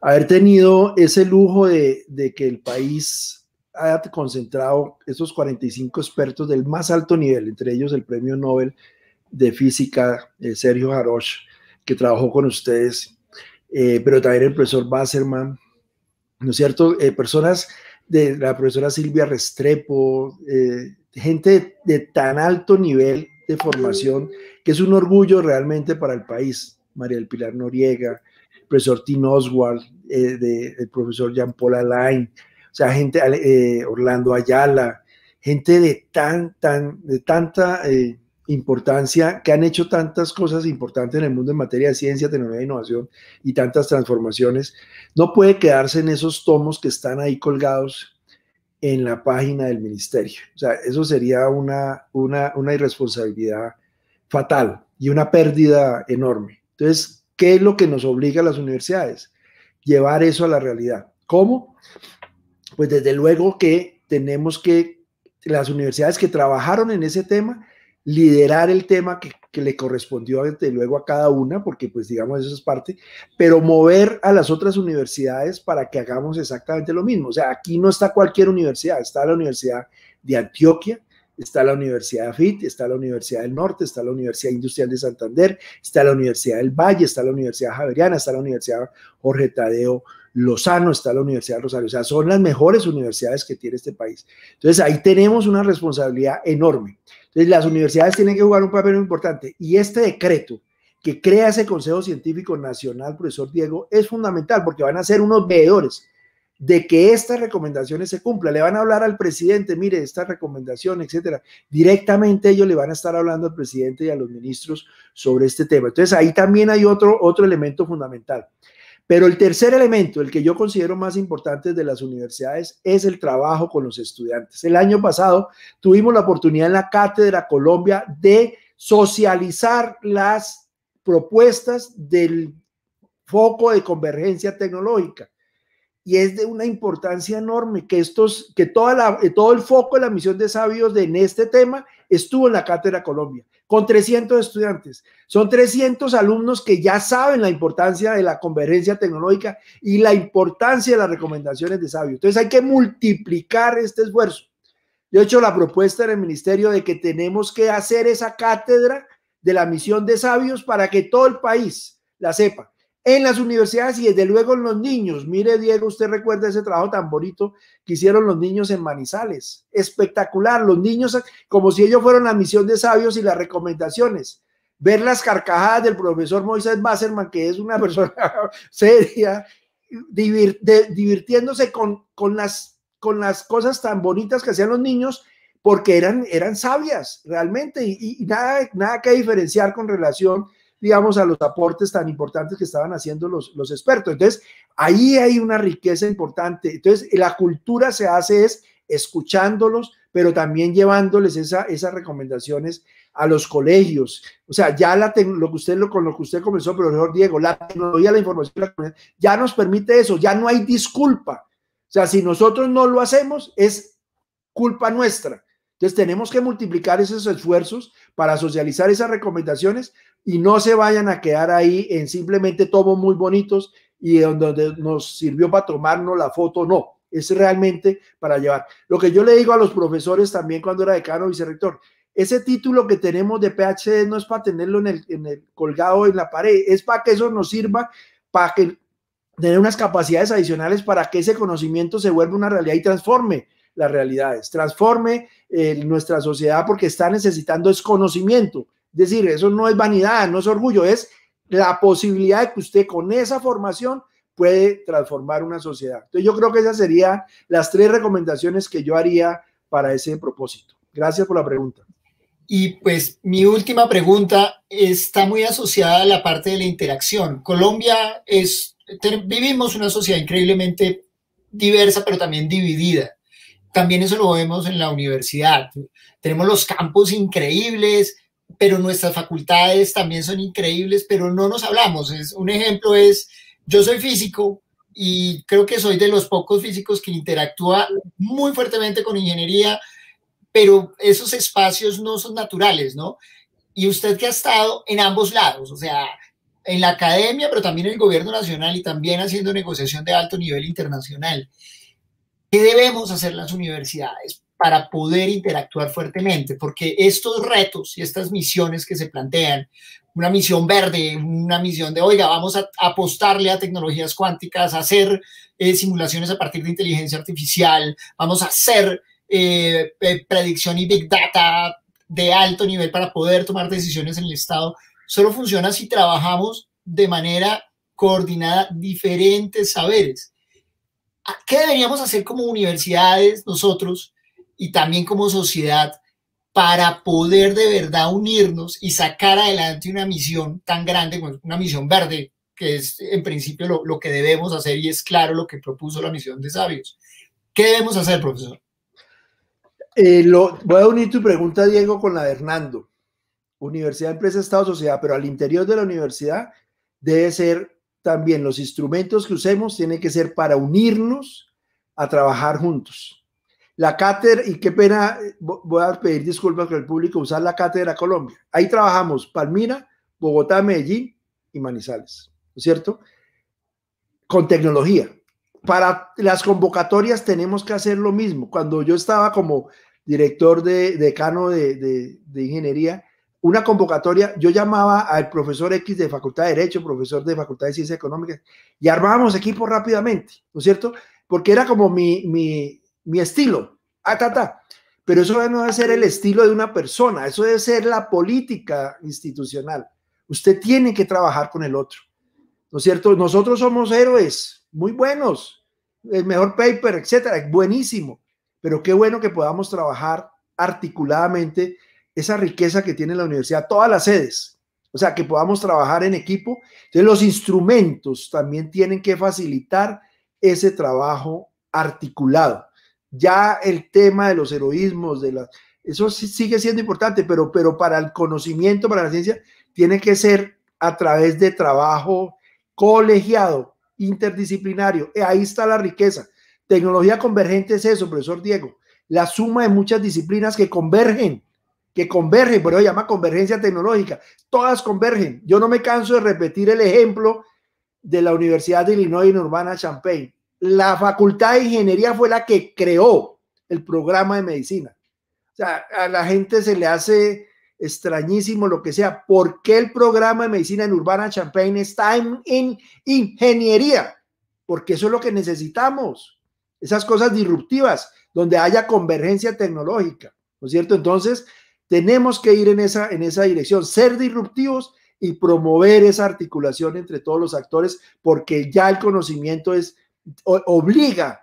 Haber tenido ese lujo de, de que el país haya concentrado esos 45 expertos del más alto nivel, entre ellos el premio Nobel de Física, eh, Sergio Jarosh, que trabajó con ustedes, eh, pero también el profesor Basserman, ¿no es cierto? personas de la profesora Silvia Restrepo, eh, gente de, tan alto nivel de formación que es un orgullo realmente para el país. María del Pilar Noriega, el profesor Tim Oswald, eh, el profesor Jean Paul Alain, o sea, gente, eh, Orlando Ayala, gente de, tan, tan, de tanta importancia, que han hecho tantas cosas importantes en el mundo en materia de ciencia, tecnología e innovación y tantas transformaciones, no puede quedarse en esos tomos que están ahí colgados en la página del ministerio. O sea, eso sería una, una, una irresponsabilidad fatal y una pérdida enorme. Entonces, ¿qué es lo que nos obliga a las universidades? Llevar eso a la realidad. ¿Cómo? Pues desde luego que tenemos que, las universidades que trabajaron en ese tema, liderar el tema que, le correspondió desde luego a cada una, porque pues digamos eso es parte, pero mover a las otras universidades para que hagamos exactamente lo mismo. O sea, aquí no está cualquier universidad, está la Universidad de Antioquia, está la Universidad de AFIT, está la Universidad del Norte, está la Universidad Industrial de Santander, está la Universidad del Valle, está la Universidad Javeriana, está la Universidad Jorge Tadeo Lozano, está la Universidad de Rosario, o sea, son las mejores universidades que tiene este país. Entonces ahí tenemos una responsabilidad enorme. Entonces, las universidades tienen que jugar un papel importante y este decreto que crea ese Consejo Científico Nacional, profesor Diego, es fundamental porque van a ser unos veedores de que estas recomendaciones se cumplan. Le van a hablar al presidente, mire, esta recomendación, etcétera. Directamente ellos le van a estar hablando al presidente y a los ministros sobre este tema. Entonces, ahí también hay otro, otro elemento fundamental. Pero el tercer elemento, el que yo considero más importante de las universidades, es el trabajo con los estudiantes. El año pasado tuvimos la oportunidad en la Cátedra Colombia de socializar las propuestas del foco de convergencia tecnológica. Y es de una importancia enorme que, estos, que toda todo el foco de la misión de sabios de, en este tema estuvo en la Cátedra Colombia con 300 estudiantes. Son 300 alumnos que ya saben la importancia de la convergencia tecnológica y la importancia de las recomendaciones de Sabio. Entonces hay que multiplicar este esfuerzo. Yo he hecho la propuesta en el ministerio de que tenemos que hacer esa cátedra de la misión de sabios para que todo el país la sepa en las universidades y desde luego en los niños. Mire, Diego, usted recuerda ese trabajo tan bonito que hicieron los niños en Manizales. Espectacular, los niños como si ellos fueran la misión de sabios y las recomendaciones. Ver las carcajadas del profesor Moisés Basserman, que es una persona seria, divirtiéndose con, con, las, con las cosas tan bonitas que hacían los niños, porque eran, eran sabias realmente y, nada, nada que diferenciar con relación digamos, a los aportes tan importantes que estaban haciendo los, los expertos. Entonces, ahí hay una riqueza importante. Entonces, la cultura se hace es escuchándolos, pero también llevándoles esas recomendaciones a los colegios. O sea, ya la lo que usted, lo, con lo que usted comenzó, profesor Diego, la tecnología, la información, ya nos permite eso, ya no hay disculpa. O sea, si nosotros no lo hacemos, es culpa nuestra. Entonces tenemos que multiplicar esos esfuerzos para socializar esas recomendaciones y no se vayan a quedar ahí en simplemente tomos muy bonitos y donde nos sirvió para tomarnos la foto, no, es realmente para llevar. Lo que yo le digo a los profesores también cuando era decano o vicerrector, ese título que tenemos de PhD no es para tenerlo en el, en el colgado en la pared, es para que eso nos sirva para que tener unas capacidades adicionales para que ese conocimiento se vuelva una realidad y transforme las realidades, transforme eh, nuestra sociedad porque está necesitando es conocimiento. Es decir, eso no es vanidad, no es orgullo, es la posibilidad de que usted con esa formación puede transformar una sociedad. Entonces yo creo que esas serían las tres recomendaciones que yo haría para ese propósito. Gracias por la pregunta. Y pues mi última pregunta está muy asociada a la parte de la interacción. Colombia es, vivimos una sociedad increíblemente diversa, pero también dividida. También eso lo vemos en la universidad. Tenemos los campos increíbles, pero nuestras facultades también son increíbles, pero no nos hablamos. Es, un ejemplo es, yo soy físico y creo que soy de los pocos físicos que interactúa muy fuertemente con ingeniería, pero esos espacios no son naturales, ¿no? Y usted que ha estado en ambos lados, o sea, en la academia, pero también en el gobierno nacional y también haciendo negociación de alto nivel internacional. ¿Qué debemos hacer las universidades para poder interactuar fuertemente? Porque estos retos y estas misiones que se plantean, una misión verde, una misión de, oiga, vamos a apostarle a tecnologías cuánticas, hacer eh, simulaciones a partir de inteligencia artificial, vamos a hacer eh, predicción y big data de alto nivel para poder tomar decisiones en el Estado, solo funciona si trabajamos de manera coordinada diferentes saberes ¿Qué deberíamos hacer como universidades nosotros y también como sociedad para poder de verdad unirnos y sacar adelante una misión tan grande, una misión verde, que es en principio lo, que debemos hacer y es claro lo que propuso la misión de sabios? ¿Qué debemos hacer, profesor? Eh, lo, voy a unir tu pregunta, Diego, con la de Hernando. Universidad, empresa, Estado, sociedad, pero al interior de la universidad debe ser también los instrumentos que usemos tienen que ser para unirnos a trabajar juntos. La cátedra, y qué pena, voy a pedir disculpas con el público, usar la cátedra Colombia. Ahí trabajamos Palmira, Bogotá, Medellín y Manizales, ¿no es cierto? Con tecnología. Para las convocatorias tenemos que hacer lo mismo. Cuando yo estaba como director de decano de, de, de ingeniería, una convocatoria, yo llamaba al profesor X de Facultad de Derecho, profesor de Facultad de Ciencias Económicas, y armábamos equipos rápidamente, ¿no es cierto? Porque era como mi, estilo, ah, ta, Pero eso no debe ser el estilo de una persona, eso debe ser la política institucional. Usted tiene que trabajar con el otro, ¿no es cierto? Nosotros somos héroes, muy buenos, el mejor paper, etcétera, buenísimo, pero qué bueno que podamos trabajar articuladamente esa riqueza que tiene la universidad, todas las sedes, o sea, que podamos trabajar en equipo. Entonces, los instrumentos también tienen que facilitar ese trabajo articulado. Ya el tema de los heroísmos, de eso sigue siendo importante, pero, pero para el conocimiento, para la ciencia, tiene que ser a través de trabajo colegiado, interdisciplinario. Eh, ahí está la riqueza. Tecnología convergente es eso, profesor Diego, la suma de muchas disciplinas que convergen que convergen, por eso se llama convergencia tecnológica. Todas convergen. Yo no me canso de repetir el ejemplo de la Universidad de Illinois en Urbana-Champaign. La Facultad de Ingeniería fue la que creó el programa de medicina. O sea, a la gente se le hace extrañísimo lo que sea. ¿Por qué el programa de medicina en Urbana-Champaign está en, ingeniería? Porque eso es lo que necesitamos. Esas cosas disruptivas, donde haya convergencia tecnológica. ¿No es cierto? Entonces, tenemos que ir en esa, en esa dirección, ser disruptivos y promover esa articulación entre todos los actores, porque ya el conocimiento es, obliga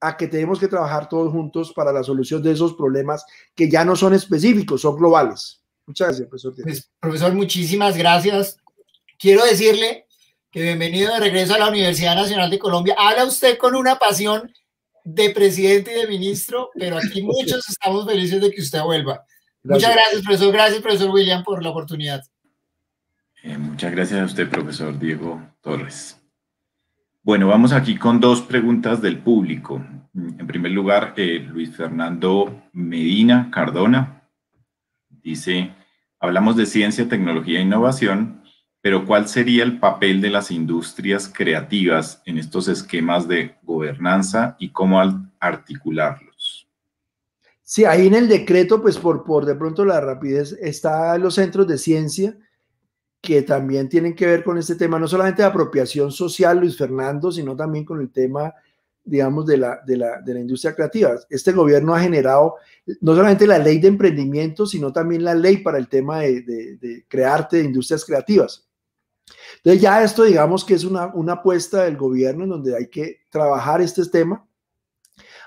a que tenemos que trabajar todos juntos para la solución de esos problemas que ya no son específicos, son globales. Muchas gracias, profesor. Pues, profesor, muchísimas gracias. Quiero decirle que bienvenido de regreso a la Universidad Nacional de Colombia. Habla usted con una pasión de presidente y de ministro, pero aquí muchos estamos felices de que usted vuelva. Muchas gracias, profesor. Gracias, profesor William, por la oportunidad. Eh, muchas gracias a usted, profesor Diego Torres. Bueno, vamos aquí con dos preguntas del público. En primer lugar, eh, Luis Fernando Medina Cardona dice, hablamos de ciencia, tecnología e innovación, pero ¿cuál sería el papel de las industrias creativas en estos esquemas de gobernanza y cómo articularlo? Sí, ahí en el decreto, pues por, por de pronto la rapidez, están los centros de ciencia que también tienen que ver con este tema, no solamente de apropiación social, Luis Fernando, sino también con el tema, digamos, de la, de la, industria creativa. Este gobierno ha generado no solamente la ley de emprendimiento, sino también la ley para el tema de, de, de crearte de industrias creativas. Entonces ya esto digamos que es una, una apuesta del gobierno en donde hay que trabajar este tema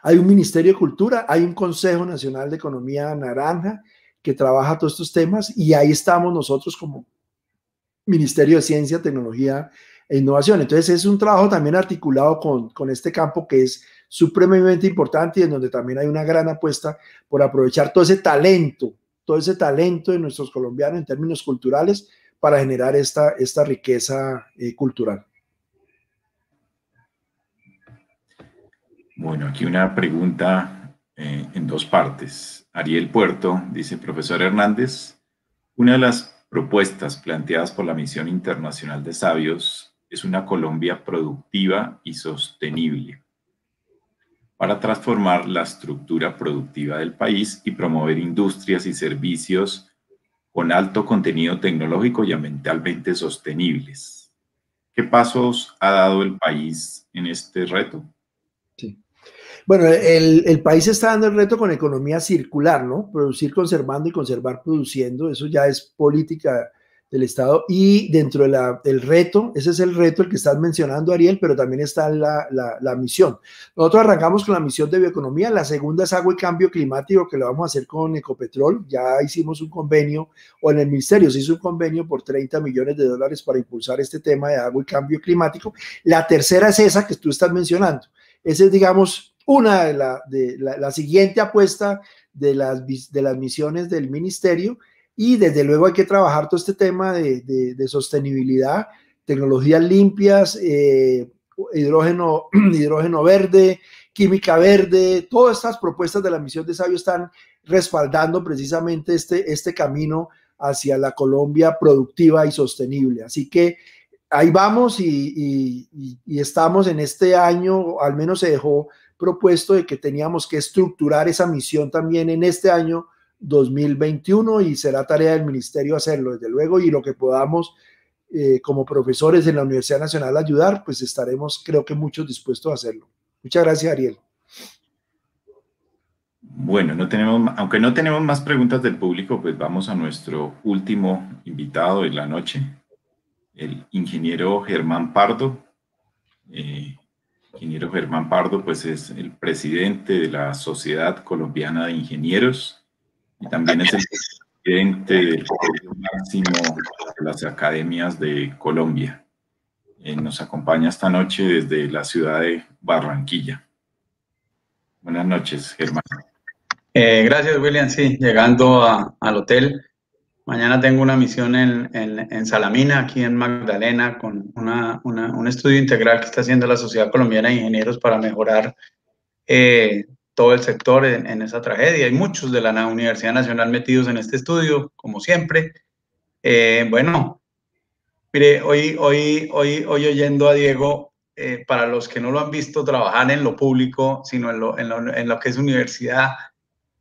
hay un Ministerio de Cultura, hay un Consejo Nacional de Economía Naranja que trabaja todos estos temas y ahí estamos nosotros como Ministerio de Ciencia, Tecnología e Innovación. Entonces es un trabajo también articulado con, este campo que es supremamente importante y en donde también hay una gran apuesta por aprovechar todo ese talento, todo ese talento de nuestros colombianos en términos culturales para generar esta, esta riqueza eh, cultural. Bueno, aquí una pregunta eh, en dos partes. Ariel Puerto dice, profesor Hernández, una de las propuestas planteadas por la Misión Internacional de Sabios es una Colombia productiva y sostenible para transformar la estructura productiva del país y promover industrias y servicios con alto contenido tecnológico y ambientalmente sostenibles. ¿Qué pasos ha dado el país en este reto? Bueno, el, país está dando el reto con economía circular, ¿no? Producir conservando y conservar produciendo, eso ya es política del Estado. Y dentro del reto, ese es el reto el que estás mencionando, Ariel, pero también está la, misión. Nosotros arrancamos con la misión de bioeconomía, la segunda es agua y cambio climático, que lo vamos a hacer con Ecopetrol. Ya hicimos un convenio, o en el Ministerio se hizo un convenio por 30 millones de dólares para impulsar este tema de agua y cambio climático. La tercera es esa que tú estás mencionando. Ese es, digamos, una de la, de la, siguiente apuesta de las, de las misiones del ministerio y desde luego hay que trabajar todo este tema de, sostenibilidad, tecnologías limpias, eh, hidrógeno, hidrógeno verde, química verde, todas estas propuestas de la misión de Sabio están respaldando precisamente este, este camino hacia la Colombia productiva y sostenible. Así que ahí vamos y, y, estamos en este año, al menos se dejó propuesto de que teníamos que estructurar esa misión también en este año 2021 y será tarea del ministerio hacerlo, desde luego, y lo que podamos eh, como profesores en la Universidad Nacional ayudar, pues estaremos, creo que muchos dispuestos a hacerlo. Muchas gracias, Ariel. Bueno, no tenemos, aunque no tenemos más preguntas del público, pues vamos a nuestro último invitado de la noche, el ingeniero Germán Pardo. Eh, ingeniero Germán Pardo, pues es el presidente de la Sociedad Colombiana de Ingenieros y también es el presidente del Colegio Máximo de las Academias de Colombia. Eh, nos acompaña esta noche desde la ciudad de Barranquilla. Buenas noches, Germán. Eh, gracias, William. Sí, llegando al hotel. Mañana tengo una misión en, en, en Salamina, aquí en Magdalena, con una, una, un estudio integral que está haciendo la Sociedad Colombiana de Ingenieros para mejorar eh, todo el sector en, esa tragedia. Hay muchos de la Universidad Nacional metidos en este estudio, como siempre. Eh, bueno, mire, hoy, hoy, hoy, hoy oyendo a Diego, eh, para los que no lo han visto trabajar en lo público, sino en lo, en lo, en lo que es universidad,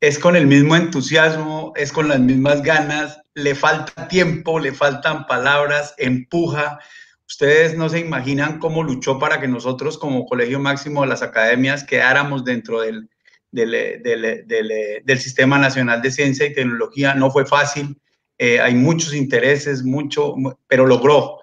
es con el mismo entusiasmo, es con las mismas ganas, le falta tiempo, le faltan palabras, empuja. Ustedes no se imaginan cómo luchó para que nosotros como Colegio Máximo de las Academias quedáramos dentro del, del, Sistema Nacional de Ciencia y Tecnología. No fue fácil, eh, hay muchos intereses, mucho, pero logró.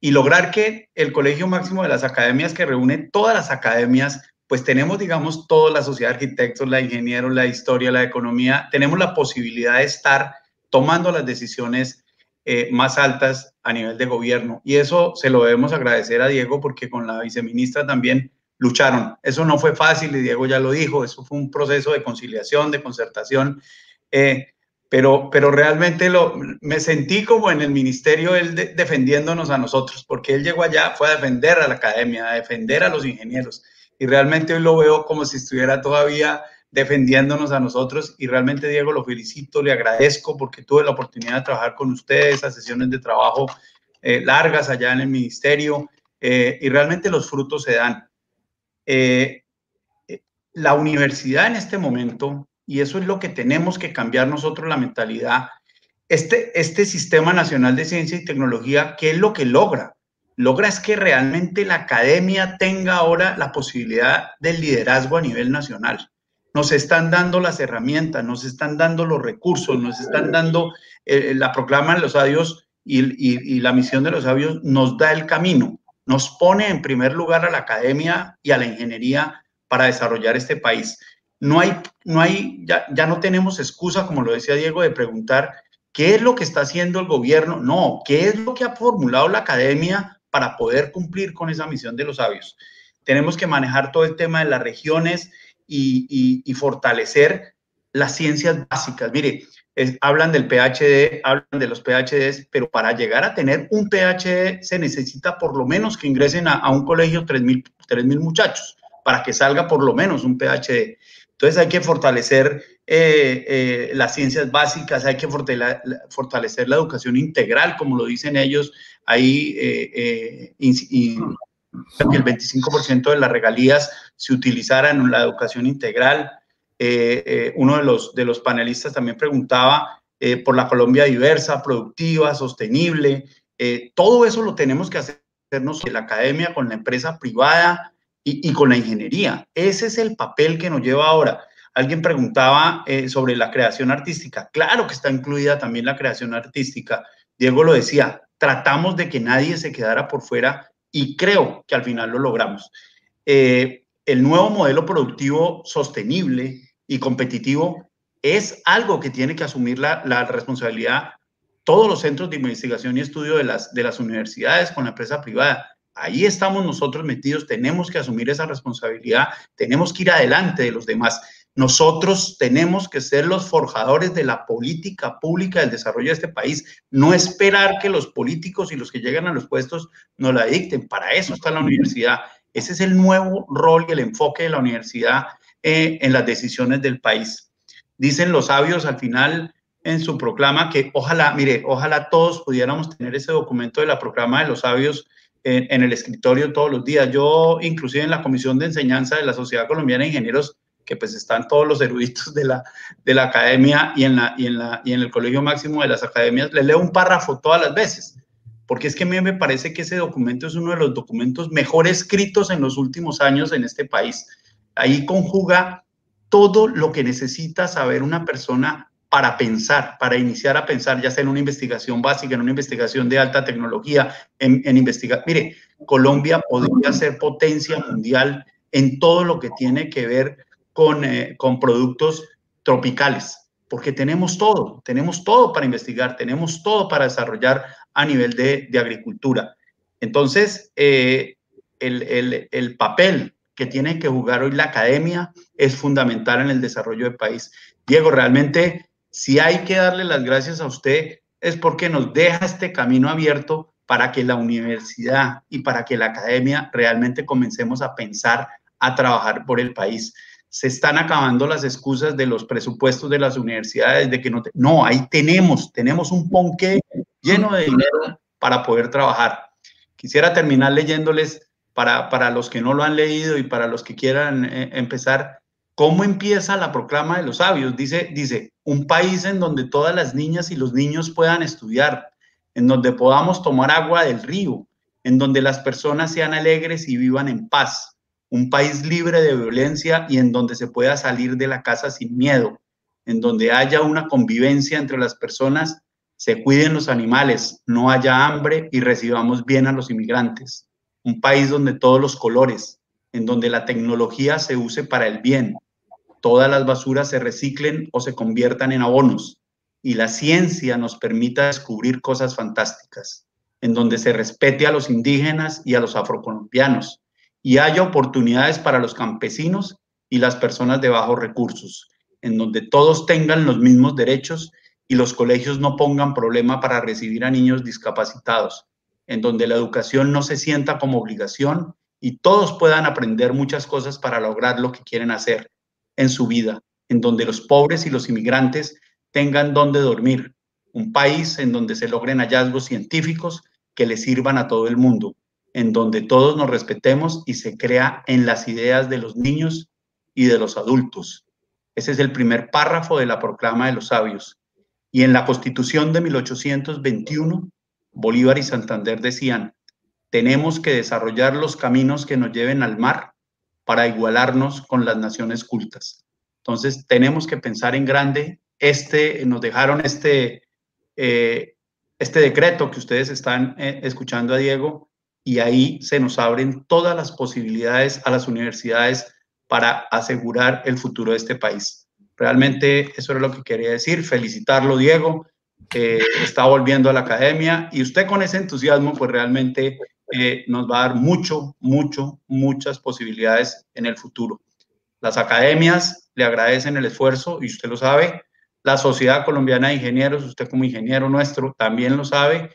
Y lograr que el Colegio Máximo de las Academias, que reúne todas las academias, pues tenemos, digamos, toda la sociedad de arquitectos, la ingenieros, la historia, la economía, tenemos la posibilidad de estar tomando las decisiones eh, más altas a nivel de gobierno. Y eso se lo debemos agradecer a Diego porque con la viceministra también lucharon. Eso no fue fácil y Diego ya lo dijo, eso fue un proceso de conciliación, de concertación. Eh, pero, pero realmente lo, me sentí como en el ministerio él defendiéndonos a nosotros, porque él llegó allá, fue a defender a la academia, a defender a los ingenieros, y realmente hoy lo veo como si estuviera todavía defendiéndonos a nosotros y realmente Diego lo felicito, le agradezco porque tuve la oportunidad de trabajar con ustedes, a sesiones de trabajo eh, largas allá en el ministerio eh, y realmente los frutos se dan. Eh, la universidad en este momento, y eso es lo que tenemos que cambiar nosotros la mentalidad, este, este sistema nacional de ciencia y tecnología, ¿qué es lo que logra? es que realmente la academia tenga ahora la posibilidad del liderazgo a nivel nacional. Nos están dando las herramientas, nos están dando los recursos, nos están dando eh, la proclama de los sabios y, la misión de los sabios nos da el camino, nos pone en primer lugar a la academia y a la ingeniería para desarrollar este país. No hay, no hay, ya, ya no tenemos excusa, como lo decía Diego, de preguntar qué es lo que está haciendo el gobierno. No, qué es lo que ha formulado la academia para poder cumplir con esa misión de los sabios. Tenemos que manejar todo el tema de las regiones y, fortalecer las ciencias básicas. Mire, hablan del PhD, hablan de los PhDs, pero para llegar a tener un PhD se necesita por lo menos que ingresen a, un colegio 3.000 muchachos para que salga por lo menos un PhD. Entonces hay que fortalecer eh, eh, las ciencias básicas, hay que fortalecer la educación integral, como lo dicen ellos, Ahí eh, eh, el 25% de las regalías se utilizaran en la educación integral. Eh, uno de los, de los panelistas también preguntaba por la Colombia diversa, productiva, sostenible. todo eso lo tenemos que hacernos en la academia, con la empresa privada y, y, con la ingeniería. Ese es el papel que nos lleva ahora. Alguien preguntaba sobre la creación artística. Claro que está incluida también la creación artística. Diego lo decía, tratamos de que nadie se quedara por fuera y creo que al final lo logramos. Eh, el nuevo modelo productivo sostenible y competitivo es algo que tiene que asumir la, responsabilidad todos los centros de investigación y estudio de las, de las universidades con la empresa privada. Ahí estamos nosotros metidos, tenemos que asumir esa responsabilidad, tenemos que ir adelante de los demás. Nosotros tenemos que ser los forjadores de la política pública del desarrollo de este país, no esperar que los políticos y los que llegan a los puestos nos la dicten. Para eso está la universidad. Ese es el nuevo rol y el enfoque de la universidad eh, en las decisiones del país. Dicen los sabios al final en su proclama que ojalá, mire, ojalá todos pudiéramos tener ese documento de la proclama de los sabios eh, en el escritorio todos los días. Yo, inclusive en la Comisión de Enseñanza de la Sociedad Colombiana de Ingenieros, que pues están todos los eruditos de la, de la academia y en, la, en la, y en el colegio máximo de las academias, le leo un párrafo todas las veces, porque es que a mí me parece que ese documento es uno de los documentos mejor escritos en los últimos años en este país. Ahí conjuga todo lo que necesita saber una persona para pensar, para iniciar a pensar, ya sea en una investigación básica, en una investigación de alta tecnología, en, en investigar. Mire, Colombia podría ser potencia mundial en todo lo que tiene que ver eh, con, productos tropicales, porque tenemos todo, tenemos todo para investigar, tenemos todo para desarrollar a nivel de, agricultura. Entonces, eh, el, el papel que tiene que jugar hoy la academia es fundamental en el desarrollo del país. Diego, realmente, si hay que darle las gracias a usted, es porque nos deja este camino abierto para que la universidad y para que la academia realmente comencemos a pensar, a trabajar por el país se están acabando las excusas de los presupuestos de las universidades, de que no... no, ahí tenemos, tenemos un ponqué lleno de dinero para poder trabajar. Quisiera terminar leyéndoles, para, los que no lo han leído y para los que quieran eh, empezar, cómo empieza la proclama de los sabios. Dice, dice, un país en donde todas las niñas y los niños puedan estudiar, en donde podamos tomar agua del río, en donde las personas sean alegres y vivan en paz un país libre de violencia y en donde se pueda salir de la casa sin miedo, en donde haya una convivencia entre las personas, se cuiden los animales, no haya hambre y recibamos bien a los inmigrantes. Un país donde todos los colores, en donde la tecnología se use para el bien, todas las basuras se reciclen o se conviertan en abonos y la ciencia nos permita descubrir cosas fantásticas, en donde se respete a los indígenas y a los afrocolombianos, y haya oportunidades para los campesinos y las personas de bajos recursos, en donde todos tengan los mismos derechos y los colegios no pongan problema para recibir a niños discapacitados, en donde la educación no se sienta como obligación y todos puedan aprender muchas cosas para lograr lo que quieren hacer en su vida, en donde los pobres y los inmigrantes tengan donde dormir, un país en donde se logren hallazgos científicos que le sirvan a todo el mundo, en donde todos nos respetemos y se crea en las ideas de los niños y de los adultos. Ese es el primer párrafo de la Proclama de los Sabios. Y en la Constitución de 1821, Bolívar y Santander decían, tenemos que desarrollar los caminos que nos lleven al mar para igualarnos con las naciones cultas. Entonces, tenemos que pensar en grande. Este, nos dejaron este, eh, este decreto que ustedes están eh, escuchando a Diego, y ahí se nos abren todas las posibilidades a las universidades para asegurar el futuro de este país. Realmente eso era lo que quería decir. Felicitarlo, Diego. que está volviendo a la academia y usted con ese entusiasmo, pues realmente eh, nos va a dar mucho, mucho, muchas posibilidades en el futuro. Las academias le agradecen el esfuerzo y usted lo sabe. La Sociedad Colombiana de Ingenieros, usted como ingeniero nuestro, también lo sabe.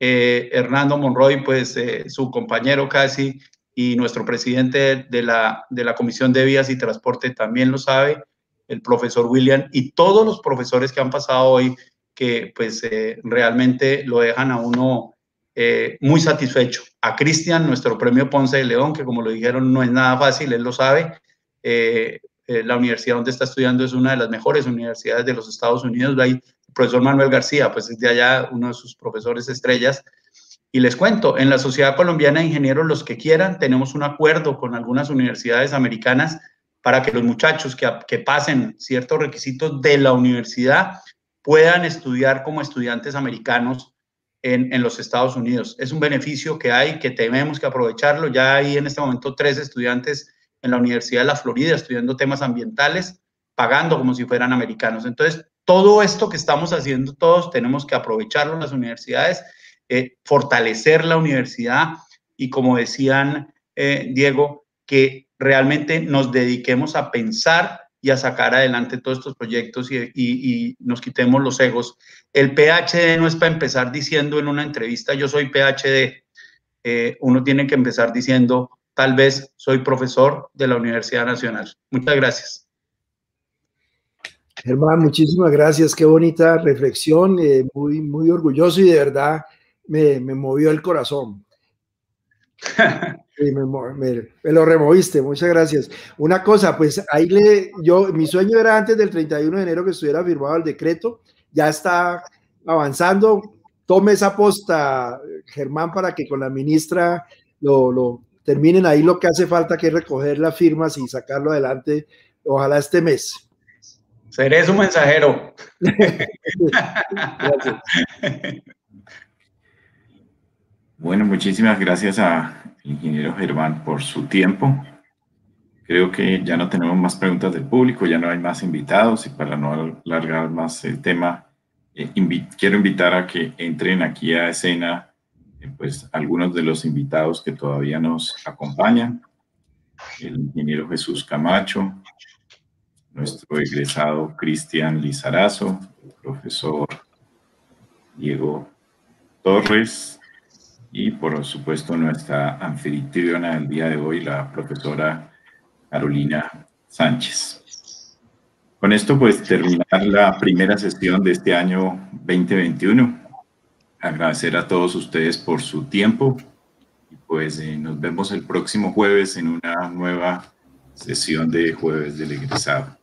Eh, Hernando Monroy, pues eh, su compañero casi, y nuestro presidente de la, de la Comisión de Vías y Transporte también lo sabe, el profesor William, y todos los profesores que han pasado hoy, que pues eh, realmente lo dejan a uno muy satisfecho. A Cristian, nuestro premio Ponce de León, que como lo dijeron, no es nada fácil, él lo sabe. la universidad donde está estudiando es una de las mejores universidades de los Estados Unidos. Hay profesor Manuel García, pues es de allá uno de sus profesores estrellas. Y les cuento, en la Sociedad Colombiana de Ingenieros, los que quieran, tenemos un acuerdo con algunas universidades americanas para que los muchachos que, pasen ciertos requisitos de la universidad puedan estudiar como estudiantes americanos en, en, los Estados Unidos. Es un beneficio que hay, que tenemos que aprovecharlo. Ya hay en este momento tres estudiantes en la Universidad de la Florida estudiando temas ambientales, pagando como si fueran americanos. Entonces, todo esto que estamos haciendo todos tenemos que aprovecharlo en las universidades, eh, fortalecer la universidad y como decían eh, Diego, que realmente nos dediquemos a pensar y a sacar adelante todos estos proyectos y, nos quitemos los egos. El PhD no es para empezar diciendo en una entrevista yo soy PhD. Eh, uno tiene que empezar diciendo tal vez soy profesor de la Universidad Nacional. Muchas gracias. Germán, muchísimas gracias, qué bonita reflexión, eh, muy, muy orgulloso y de verdad me, movió el corazón. me, lo removiste, muchas gracias. Una cosa, pues ahí le, yo, mi sueño era antes del 31 de enero que estuviera firmado el decreto, ya está avanzando, tome esa posta, Germán, para que con la ministra lo, lo terminen ahí lo que hace falta, que es recoger las firmas y sacarlo adelante, ojalá este mes. Seré su mensajero. gracias. Bueno, muchísimas gracias a ingeniero Germán por su tiempo. Creo que ya no tenemos más preguntas del público, ya no hay más invitados y para no alargar más el tema, eh, quiero invitar a que entren aquí a escena eh, pues algunos de los invitados que todavía nos acompañan. El ingeniero Jesús Camacho, nuestro egresado Cristian Lizarazo, el profesor Diego Torres y por supuesto nuestra anfitriona del día de hoy, la profesora Carolina Sánchez. Con esto pues terminar la primera sesión de este año 2021. Agradecer a todos ustedes por su tiempo y pues eh, nos vemos el próximo jueves en una nueva sesión de jueves del egresado.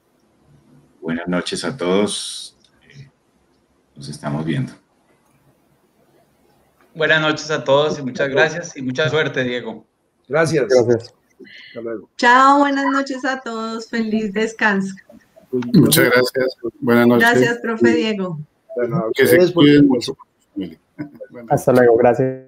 Buenas noches a todos. Eh, nos estamos viendo. Buenas noches a todos y muchas gracias y mucha suerte, Diego. Gracias. gracias. Chao, buenas noches a todos. Feliz descanso. Muchas gracias. Buenas noches. Gracias, profe Diego. Bueno, que se Hasta luego, gracias.